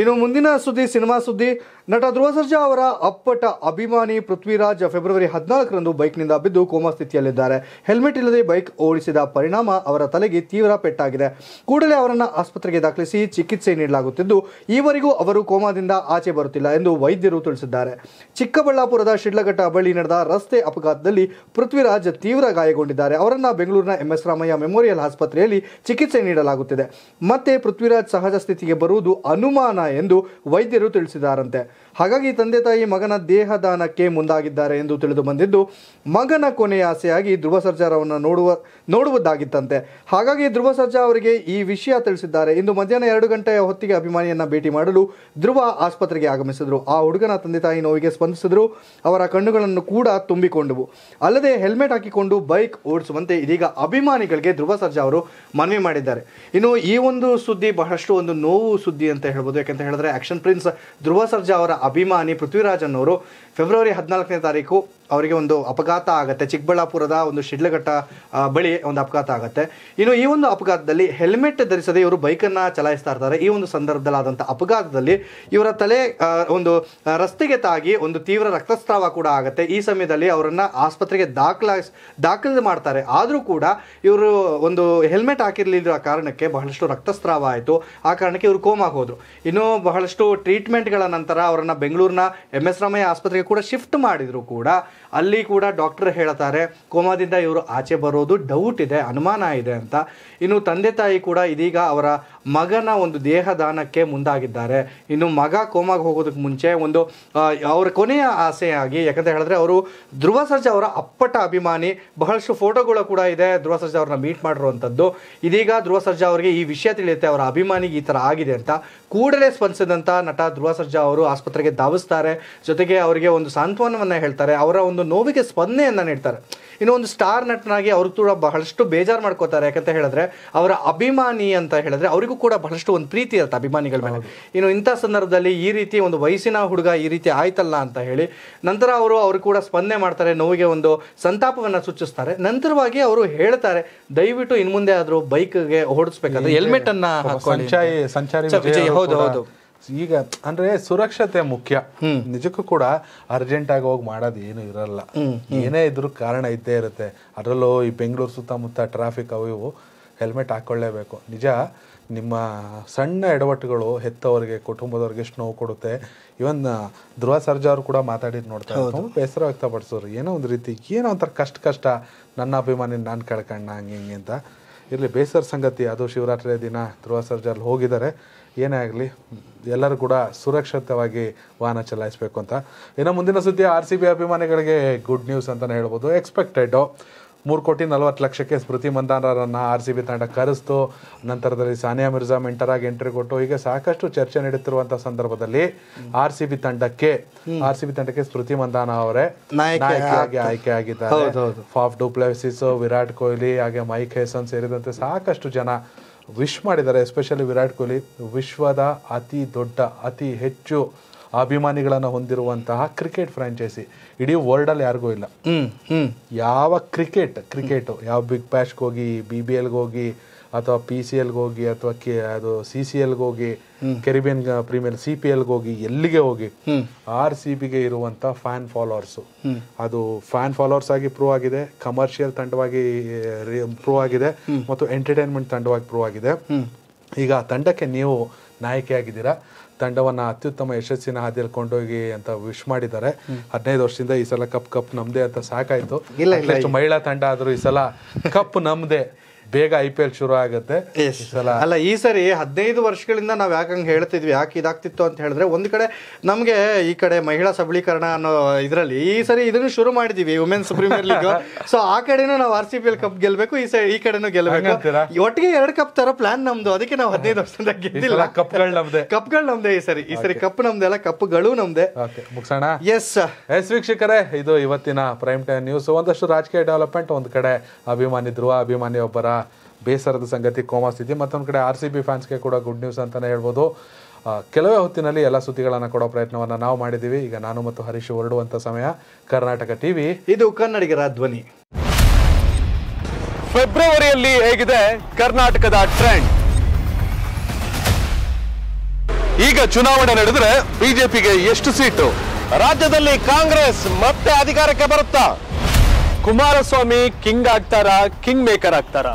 ಇನ್ನು ಮುಂದಿನ ಸುದ್ದಿ ಸಿನಿಮಾ ಸುದ್ದಿ ನಟ ಧ್ರುವ ಸರ್ಜಾ ಅವರ ಅಪ್ಪಟ ಅಭಿಮಾನಿ ಪೃಥ್ವಿರಾಜ್ ಫೆಬ್ರವರಿ ಹದಿನಾಲ್ಕರಂದು ಬೈಕ್ನಿಂದ ಬಿದ್ದು ಕೋಮಾ ಸ್ಥಿತಿಯಲ್ಲಿದ್ದಾರೆ ಹೆಲ್ಮೆಟ್ ಇಲ್ಲದೆ ಬೈಕ್ ಓಡಿಸಿದ ಪರಿಣಾಮ ಅವರ ತಲೆಗೆ ತೀವ್ರ ಪೆಟ್ಟಾಗಿದೆ ಕೂಡಲೇ ಅವರನ್ನು ಆಸ್ಪತ್ರೆಗೆ ದಾಖಲಿಸಿ ಚಿಕಿತ್ಸೆ ನೀಡಲಾಗುತ್ತಿದ್ದು ಈವರೆಗೂ ಅವರು ಕೋಮಾದಿಂದ ಆಚೆ ಬರುತ್ತಿಲ್ಲ ಎಂದು ವೈದ್ಯರು ತಿಳಿಸಿದ್ದಾರೆ ಚಿಕ್ಕಬಳ್ಳಾಪುರದ ಶಿಡ್ಲಘಟ್ಟ ಬಳಿ ನಡೆದ ರಸ್ತೆ ಅಪಘಾತದಲ್ಲಿ ಪೃಥ್ವಿರಾಜ್ ತೀವ್ರ ಗಾಯಗೊಂಡಿದ್ದಾರೆ ಅವರನ್ನು ಬೆಂಗಳೂರಿನ ಎಂಎಸ್ ರಾಮಯ್ಯ ಮೆಮೋರಿಯಲ್ ಆಸ್ಪತ್ರೆಯಲ್ಲಿ ಚಿಕಿತ್ಸೆ ನೀಡಲಾಗುತ್ತಿದೆ ಮತ್ತೆ ಪೃಥ್ವಿರಾಜ್ ಸಹಜ ಸ್ಥಿತಿಗೆ ಬರುವ ಅನುಮಾನ ಎಂದು ವೈದ್ಯರು ತಿಳಿಸಿದಾರಂತೆ ಹಾಗಾಗಿ ತಂದೆ ತಾಯಿ ಮಗನ ದೇಹದಾನಕ್ಕೆ ಮುಂದಾಗಿದ್ದಾರೆ ಎಂದು ತಿಳಿದು ಬಂದಿದ್ದು ಮಗನ ಕೊನೆಯ ಆಸೆಯಾಗಿ ಧ್ರುವ ಸರ್ಜಾ ನೋಡುವ ನೋಡುವುದಾಗಿತ್ತಂತೆ ಹಾಗಾಗಿ ಧ್ರುವ ಸರ್ಜಾ ಅವರಿಗೆ ಈ ವಿಷಯ ತಿಳಿಸಿದ್ದಾರೆ ಇಂದು ಮಧ್ಯಾಹ್ನ ಎರಡು ಗಂಟೆಯ ಹೊತ್ತಿಗೆ ಅಭಿಮಾನಿಯನ್ನು ಭೇಟಿ ಮಾಡಲು ಧ್ರುವ ಆಸ್ಪತ್ರೆಗೆ ಆಗಮಿಸಿದರು ಆ ಹುಡುಗನ ತಂದೆ ತಾಯಿ ನೋವಿಗೆ ಸ್ಪಂದಿಸಿದ್ರು ಅವರ ಕಣ್ಣುಗಳನ್ನು ಕೂಡ ತುಂಬಿಕೊಂಡವು ಅಲ್ಲದೆ ಹೆಲ್ಮೆಟ್ ಹಾಕಿಕೊಂಡು ಬೈಕ್ ಓಡಿಸುವಂತೆ ಇದೀಗ ಅಭಿಮಾನಿಗಳಿಗೆ ಧ್ರುವ ಸರ್ಜಾ ಅವರು ಮನವಿ ಮಾಡಿದ್ದಾರೆ ಇನ್ನು ಈ ಒಂದು ಸುದ್ದಿ ಬಹಳಷ್ಟು ಒಂದು ನೋವು ಸುದ್ದಿ ಅಂತ ಹೇಳ್ಬೋದು ಯಾಕೆಂತ ಹೇಳಿದ್ರೆ ಆಕ್ಷನ್ ಪ್ರಿನ್ಸ್ ಧ್ರುವ ಸರ್ಜಾ ಅವರ ಅಭಿಮಾನಿ ಪೃಥ್ವಿರಾಜ್ ಅನ್ನೋರು ಫೆಬ್ರವರಿ ಹದಿನಾಲ್ಕನೇ ತಾರೀಕು ಅವರಿಗೆ ಒಂದು ಅಪಘಾತ ಆಗುತ್ತೆ ಚಿಕ್ಕಬಳ್ಳಾಪುರದ ಒಂದು ಶಿಡ್ಲಘಟ್ಟ ಬಳಿ ಒಂದು ಅಪಘಾತ ಆಗುತ್ತೆ ಇನ್ನು ಈ ಒಂದು ಅಪಘಾತದಲ್ಲಿ ಹೆಲ್ಮೆಟ್ ಧರಿಸದೆ ಇವರು ಬೈಕನ್ನು ಚಲಾಯಿಸ್ತಾ ಇರ್ತಾರೆ ಈ ಒಂದು ಸಂದರ್ಭದಲ್ಲಾದಂಥ ಅಪಘಾತದಲ್ಲಿ ಇವರ ತಲೆ ಒಂದು ರಸ್ತೆಗೆ ತಾಗಿ ಒಂದು ತೀವ್ರ ರಕ್ತಸ್ರಾವ ಕೂಡ ಆಗುತ್ತೆ ಈ ಸಮಯದಲ್ಲಿ ಅವರನ್ನು ಆಸ್ಪತ್ರೆಗೆ ದಾಖಲ ದಾಖಲೆ ಮಾಡ್ತಾರೆ ಆದರೂ ಕೂಡ ಇವರು ಒಂದು ಹೆಲ್ಮೆಟ್ ಹಾಕಿರಲಿಲ್ಲ ಕಾರಣಕ್ಕೆ ಬಹಳಷ್ಟು ರಕ್ತಸ್ರಾವ ಆಯಿತು ಆ ಕಾರಣಕ್ಕೆ ಇವರು ಕೋಮಾಗೋದ್ರು ಹೋದರು ಇನ್ನು ಬಹಳಷ್ಟು ಟ್ರೀಟ್ಮೆಂಟ್ಗಳ ನಂತರ ಅವರನ್ನು ಬೆಂಗಳೂರಿನ ಎಮ್ ಎಸ್ ರಾಮಯ್ಯ ಆಸ್ಪತ್ರೆಗೆ ಕೂಡ ಶಿಫ್ಟ್ ಮಾಡಿದ್ರು ಕೂಡ ಅಲ್ಲಿ ಕೂಡ ಡಾಕ್ಟರ್ ಹೇಳ್ತಾರೆ ಕೋಮಾದಿಂದ ಇವರು ಆಚೆ ಬರೋದು ಡೌಟ್ ಇದೆ ಅನುಮಾನ ಇದೆ ಅಂತ ಇನ್ನು ತಂದೆ ತಾಯಿ ಕೂಡ ಇದೀಗ ಅವರ ಮಗನ ಒಂದು ದೇಹದಾನಕ್ಕೆ ಮುಂದಾಗಿದ್ದಾರೆ ಇನ್ನು ಮಗ ಕೋಮಾಗೆ ಹೋಗೋದಕ್ಕೆ ಮುಂಚೆ ಒಂದು ಅವರ ಕೊನೆಯ ಆಸೆಯಾಗಿ ಯಾಕಂತ ಹೇಳಿದ್ರೆ ಅವರು ಧ್ರುವ ಸರ್ಜಾ ಅವರ ಅಪ್ಪಟ ಅಭಿಮಾನಿ ಬಹಳಷ್ಟು ಫೋಟೋಗಳು ಕೂಡ ಇದೆ ಧ್ರುವ ಸರ್ಜಾ ಅವ್ರನ್ನ ಮೀಟ್ ಮಾಡಿರುವಂಥದ್ದು ಇದೀಗ ಧ್ರುವ ಸರ್ಜಾ ಅವರಿಗೆ ಈ ವಿಷಯ ತಿಳಿಯುತ್ತೆ ಅವರ ಅಭಿಮಾನಿಗೆ ಈ ಥರ ಆಗಿದೆ ಅಂತ ಕೂಡಲೇ ಸ್ಪಂದಿಸಿದಂಥ ನಟ ಧ್ರುವ ಸರ್ಜಾ ಅವರು ಆಸ್ಪತ್ರೆಗೆ ಧಾವಿಸ್ತಾರೆ ಜೊತೆಗೆ ಅವರಿಗೆ ಒಂದು ಸಾಂತ್ವನವನ್ನು ಹೇಳ್ತಾರೆ ಅವರ ಒಂದು ನೋವಿಗೆ ಸ್ಪಂದನೆಯನ್ನು ನೀಡ್ತಾರೆ ಇನ್ನು ಒಂದು ಸ್ಟಾರ್ ನಟನಾಗಿ ಅವರು ಕೂಡ ಬಹಳಷ್ಟು ಬೇಜಾರು ಮಾಡ್ಕೋತಾರೆ ಯಾಕಂತ ಹೇಳಿದ್ರೆ ಅವರ ಅಭಿಮಾನಿ ಅಂತ ಹೇಳಿದ್ರೆ ಅವರಿಗೂ ಕೂಡ ಬಹಳಷ್ಟು ಒಂದು ಪ್ರೀತಿ ಇರುತ್ತೆ ಅಭಿಮಾನಿಗಳ ಮೇಲೆ ಇನ್ನು ಇಂಥ ಸಂದರ್ಭದಲ್ಲಿ ಈ ರೀತಿ ಒಂದು ವಯಸ್ಸಿನ ಹುಡುಗ ಈ ರೀತಿ ಆಯ್ತಲ್ಲ ಅಂತ ಹೇಳಿ ನಂತರ ಅವರು ಅವರು ಕೂಡ ಸ್ಪಂದನೆ ಮಾಡ್ತಾರೆ ನೋವಿಗೆ ಒಂದು ಸಂತಾಪವನ್ನು ಸೂಚಿಸ್ತಾರೆ ನಂತರವಾಗಿ ಅವರು ಹೇಳ್ತಾರೆ ದಯವಿಟ್ಟು ಇನ್ ಮುಂದೆ ಆದರೂ ಬೈಕ್ಗೆ ಓಡಿಸ್ಬೇಕಾದ್ರೆ ಹೆಲ್ಮೆಟ್ ಅನ್ನ ಸಂಚಾರಿ ಹೌದು ಹೌದು ಈಗ ಅಂದ್ರೆ ಸುರಕ್ಷತೆ ಮುಖ್ಯ ನಿಜಕ್ಕೂ ಕೂಡ ಅರ್ಜೆಂಟ್ ಆಗಿ ಹೋಗಿ ಮಾಡೋದು ಏನು ಇರಲ್ಲ ಏನೇ ಇದ್ರೂ ಕಾರಣ ಇದ್ದೇ ಇರುತ್ತೆ ಅದರಲ್ಲೂ ಈ ಬೆಂಗಳೂರು ಸುತ್ತಮುತ್ತ ಟ್ರಾಫಿಕ್ ಅವು ಇವು ಹೆಲ್ಮೆಟ್ ಹಾಕ್ಕೊಳ್ಳೇಬೇಕು ನಿಜ ನಿಮ್ಮ ಸಣ್ಣ ಎಡವಟ್ಟುಗಳು ಹೆತ್ತವರಿಗೆ ಕುಟುಂಬದವ್ರಿಗೆ ಎಷ್ಟು ನೋವು ಕೊಡುತ್ತೆ ಇವನ್ ಧ್ರುವ ಸರ್ಜಾ ಅವರು ಕೂಡ ಮಾತಾಡಿದ್ದು ನೋಡ್ತಾರೆ ತುಂಬ ಬೇಸರ ವ್ಯಕ್ತಪಡಿಸೋರು ಏನೋ ಒಂದು ರೀತಿ ಏನೋ ಒಂಥರ ಕಷ್ಟ ಕಷ್ಟ ನನ್ನ ಅಭಿಮಾನಿ ನಾನು ಕಳ್ಕಣ್ಣ ಹಂಗೆ ಹಿಂಗೆ ಅಂತ ಇರಲಿ ಬೇಸರ ಸಂಗತಿ ಅದು ಶಿವರಾತ್ರಿಯ ದಿನ ಧ್ರುವ ಸರ್ಜಾ ಅಲ್ಲಿ ಹೋಗಿದ್ದಾರೆ ಏನೇ ಆಗಲಿ ಎಲ್ಲರೂ ಕೂಡ ಸುರಕ್ಷಿತವಾಗಿ ವಾಹನ ಚಲಾಯಿಸಬೇಕು ಅಂತ ಇನ್ನು ಮುಂದಿನ ಸುದ್ದಿ ಆರ್ ಸಿ ಬಿ ಅಭಿಮಾನಿಗಳಿಗೆ ಗುಡ್ ನ್ಯೂಸ್ ಅಂತಲೇ ಹೇಳ್ಬೋದು ಎಕ್ಸ್ಪೆಕ್ಟೆಡು ಮೂರು ಕೋಟಿ ನಲವತ್ತು ಲಕ್ಷಕ್ಕೆ ಸ್ಮೃತಿ ಮಂದಾನರನ್ನು ಆರ್ ಸಿ ಬಿ ತಂಡ ಕರೆಸ್ತು ನಂತರದಲ್ಲಿ ಸಾನಿಯಾ ಮಿರ್ಜಾ ಆಗಿ ಎಂಟ್ರಿ ಕೊಟ್ಟು ಹೀಗೆ ಸಾಕಷ್ಟು ಚರ್ಚೆ ನಡೆಯುತ್ತಿರುವಂತಹ ಸಂದರ್ಭದಲ್ಲಿ ಆರ್ ಸಿ ಬಿ ತಂಡಕ್ಕೆ ಆರ್ ಸಿ ಬಿ ತಂಡಕ್ಕೆ ಸ್ಮೃತಿ ಮಂದಾನ ಅವರೇ ನಾಯಕಿಯಾಗಿ ಆಯ್ಕೆ ಆಗಿದ್ದಾರೆ ಫಾಫ್ ಡುಪ್ಲೆಸಿಸ್ ವಿರಾಟ್ ಕೊಹ್ಲಿ ಹಾಗೆ ಮೈಕ್ ಹೇಸನ್ ಸೇರಿದಂತೆ ಸಾಕಷ್ಟು ಜನ ವಿಶ್ ಮಾಡಿದ್ದಾರೆ ಎಸ್ಪೆಷಲಿ ವಿರಾಟ್ ಕೊಹ್ಲಿ ವಿಶ್ವದ ಅತಿ ದೊಡ್ಡ ಅತಿ ಹೆಚ್ಚು ಅಭಿಮಾನಿಗಳನ್ನು ಹೊಂದಿರುವಂತಹ ಕ್ರಿಕೆಟ್ ಫ್ರಾಂಚೈಸಿ ಇಡೀ ವರ್ಲ್ಡಲ್ಲಿ ಯಾರಿಗೂ ಇಲ್ಲ ಯಾವ ಕ್ರಿಕೆಟ್ ಕ್ರಿಕೆಟು ಯಾವ ಬಿಗ್ ಬ್ಯಾಶ್ಗೆ ಹೋಗಿ ಬಿ ಬಿ ಎಲ್ಗೆ ಹೋಗಿ ಅಥವಾ ಪಿ ಸಿ ಎಲ್ಗೆ ಹೋಗಿ ಅಥವಾ ಕೆ ಅದು ಸಿ ಸಿ ಎಲ್ಗೆ ಹೋಗಿ ಕೆರಿಬಿಯನ್ ಪ್ರೀಮಿಯರ್ ಸಿ ಪಿ ಎಲ್ಗೆ ಹೋಗಿ ಎಲ್ಲಿಗೆ ಹೋಗಿ ಆರ್ ಸಿ ಬಿಗೆ ಇರುವಂಥ ಫ್ಯಾನ್ ಫಾಲೋವರ್ಸು ಅದು ಫ್ಯಾನ್ ಫಾಲೋವರ್ಸ್ ಆಗಿ ಪ್ರೂವ್ ಆಗಿದೆ ಕಮರ್ಷಿಯಲ್ ತಂಡವಾಗಿ ಪ್ರೂವ್ ಆಗಿದೆ ಮತ್ತು ಎಂಟರ್ಟೈನ್ಮೆಂಟ್ ತಂಡವಾಗಿ ಪ್ರೂವ್ ಆಗಿದೆ ಈಗ ಆ ತಂಡಕ್ಕೆ ನೀವು ನಾಯಕಿಯಾಗಿದ್ದೀರಾ ತಂಡವನ್ನ ಅತ್ಯುತ್ತಮ ಯಶಸ್ಸಿನ ಹಾದಿಯಲ್ಲಿ ಕೊಂಡೋಗಿ ಅಂತ ವಿಶ್ ಮಾಡಿದ್ದಾರೆ ಹದಿನೈದು ವರ್ಷದಿಂದ ಈ ಸಲ ಕಪ್ ಕಪ್ ನಮ್ದೇ ಅಂತ ಸಾಕಾಯ್ತು ಮಹಿಳಾ ತಂಡ ಆದ್ರೂ ಈ ಸಲ ಕಪ್ ನಮ್ದೇ ಬೇಗ ಐ ಪಿ ಎಲ್ ಶುರು ಆಗುತ್ತೆ ಅಲ್ಲ ಈ ಸರಿ ಹದಿನೈದು ವರ್ಷಗಳಿಂದ ನಾವು ಯಾಕೆ ಹಂಗೆ ಹೇಳ್ತಿದ್ವಿ ಯಾಕೆ ಇದಾಗ್ತಿತ್ತು ಅಂತ ಹೇಳಿದ್ರೆ ಒಂದ್ ಕಡೆ ನಮಗೆ ಈ ಕಡೆ ಮಹಿಳಾ ಸಬಲೀಕರಣ ಅನ್ನೋ ಇದರಲ್ಲಿ ಈ ಸರಿ ಇದನ್ನು ಶುರು ಮಾಡಿದೀವಿ ವುಮೆನ್ಸ್ ಪ್ರೀಮಿಯರ್ ಲೀಗ್ ಸೊ ಆ ಕಡೆನೂ ನಾವು R C P L cup ಗೆಲ್ಬೇಕು ಈ ಸರಿ ಈ ಕಡೆನೂ ಗೆಲ್ಲಬೇಕು ಒಟ್ಟಿಗೆ ಎರಡು ಕಪ್ ತರ ಪ್ಲಾನ್ ನಮ್ದು ಅದಕ್ಕೆ ನಾವು ಹದಿನೈದು ವರ್ಷದಿಂದ ಗೆದ್ದಿಲ್ಲ ಕಪ್ಗಳು ನಮ್ದೆ ಕಪ್ಗಳು ನಮ್ದೆ ಈ ಸರಿ ಈ ಸರಿ ಕಪ್ ನಮ್ದೆ ಅಲ್ಲ ಕಪ್ಗಳು ನಮ್ದೆ ಮುಗಿಸೋಣ ಎಸ್ ಎಸ್ ವೀಕ್ಷಕರೇ ಇದು ಇವತ್ತಿನ ಪ್ರೈಮ್ ಟೈಮ್ ನ್ಯೂಸ್ ಒಂದಷ್ಟು ರಾಜಕೀಯ ಡೆವಲಪ್ಮೆಂಟ್ ಒಂದ್ ಕಡೆ ಅಭಿಮಾನಿ ಧ್ರುವ ಅಭಿಮಾನಿ ಒಬ್ಬರ ಬೇಸರದ ಸಂಗತಿ ಕೋಮಾ ಸ್ಥಿತಿ ಮತ್ತೊಂದು ಕಡೆ ಆರ್ ಸಿ ಬಿ ಫ್ಯಾನ್ಸ್ಗೆ ಕೂಡ ಗುಡ್ ನ್ಯೂಸ್ ಅಂತಲೇ ಹೇಳ್ಬೋದು ಕೆಲವೇ ಹೊತ್ತಿನಲ್ಲಿ ಎಲ್ಲ ಸುದ್ದಿಗಳನ್ನು ಕೊಡೋ ಪ್ರಯತ್ನವನ್ನು ನಾವು ಮಾಡಿದ್ದೀವಿ ಈಗ ನಾನು ಮತ್ತು ಹರೀಶ್ ಹೊರಡುವಂಥ ಸಮಯ ಕರ್ನಾಟಕ ಟಿ ಇದು ಕನ್ನಡಿಗರ ಧ್ವನಿ ಫೆಬ್ರವರಿಯಲ್ಲಿ ಹೇಗಿದೆ ಕರ್ನಾಟಕದ ಟ್ರೆಂಡ್ ಈಗ ಚುನಾವಣೆ ನಡೆದರೆ ಬಿಜೆಪಿಗೆ ಎಷ್ಟು ಸೀಟು ರಾಜ್ಯದಲ್ಲಿ ಕಾಂಗ್ರೆಸ್ ಮತ್ತೆ ಅಧಿಕಾರಕ್ಕೆ ಬರುತ್ತಾ ಕುಮಾರಸ್ವಾಮಿ ಕಿಂಗ್ ಆಗ್ತಾರಾ ಕಿಂಗ್ ಮೇಕರ್ ಆಗ್ತಾರಾ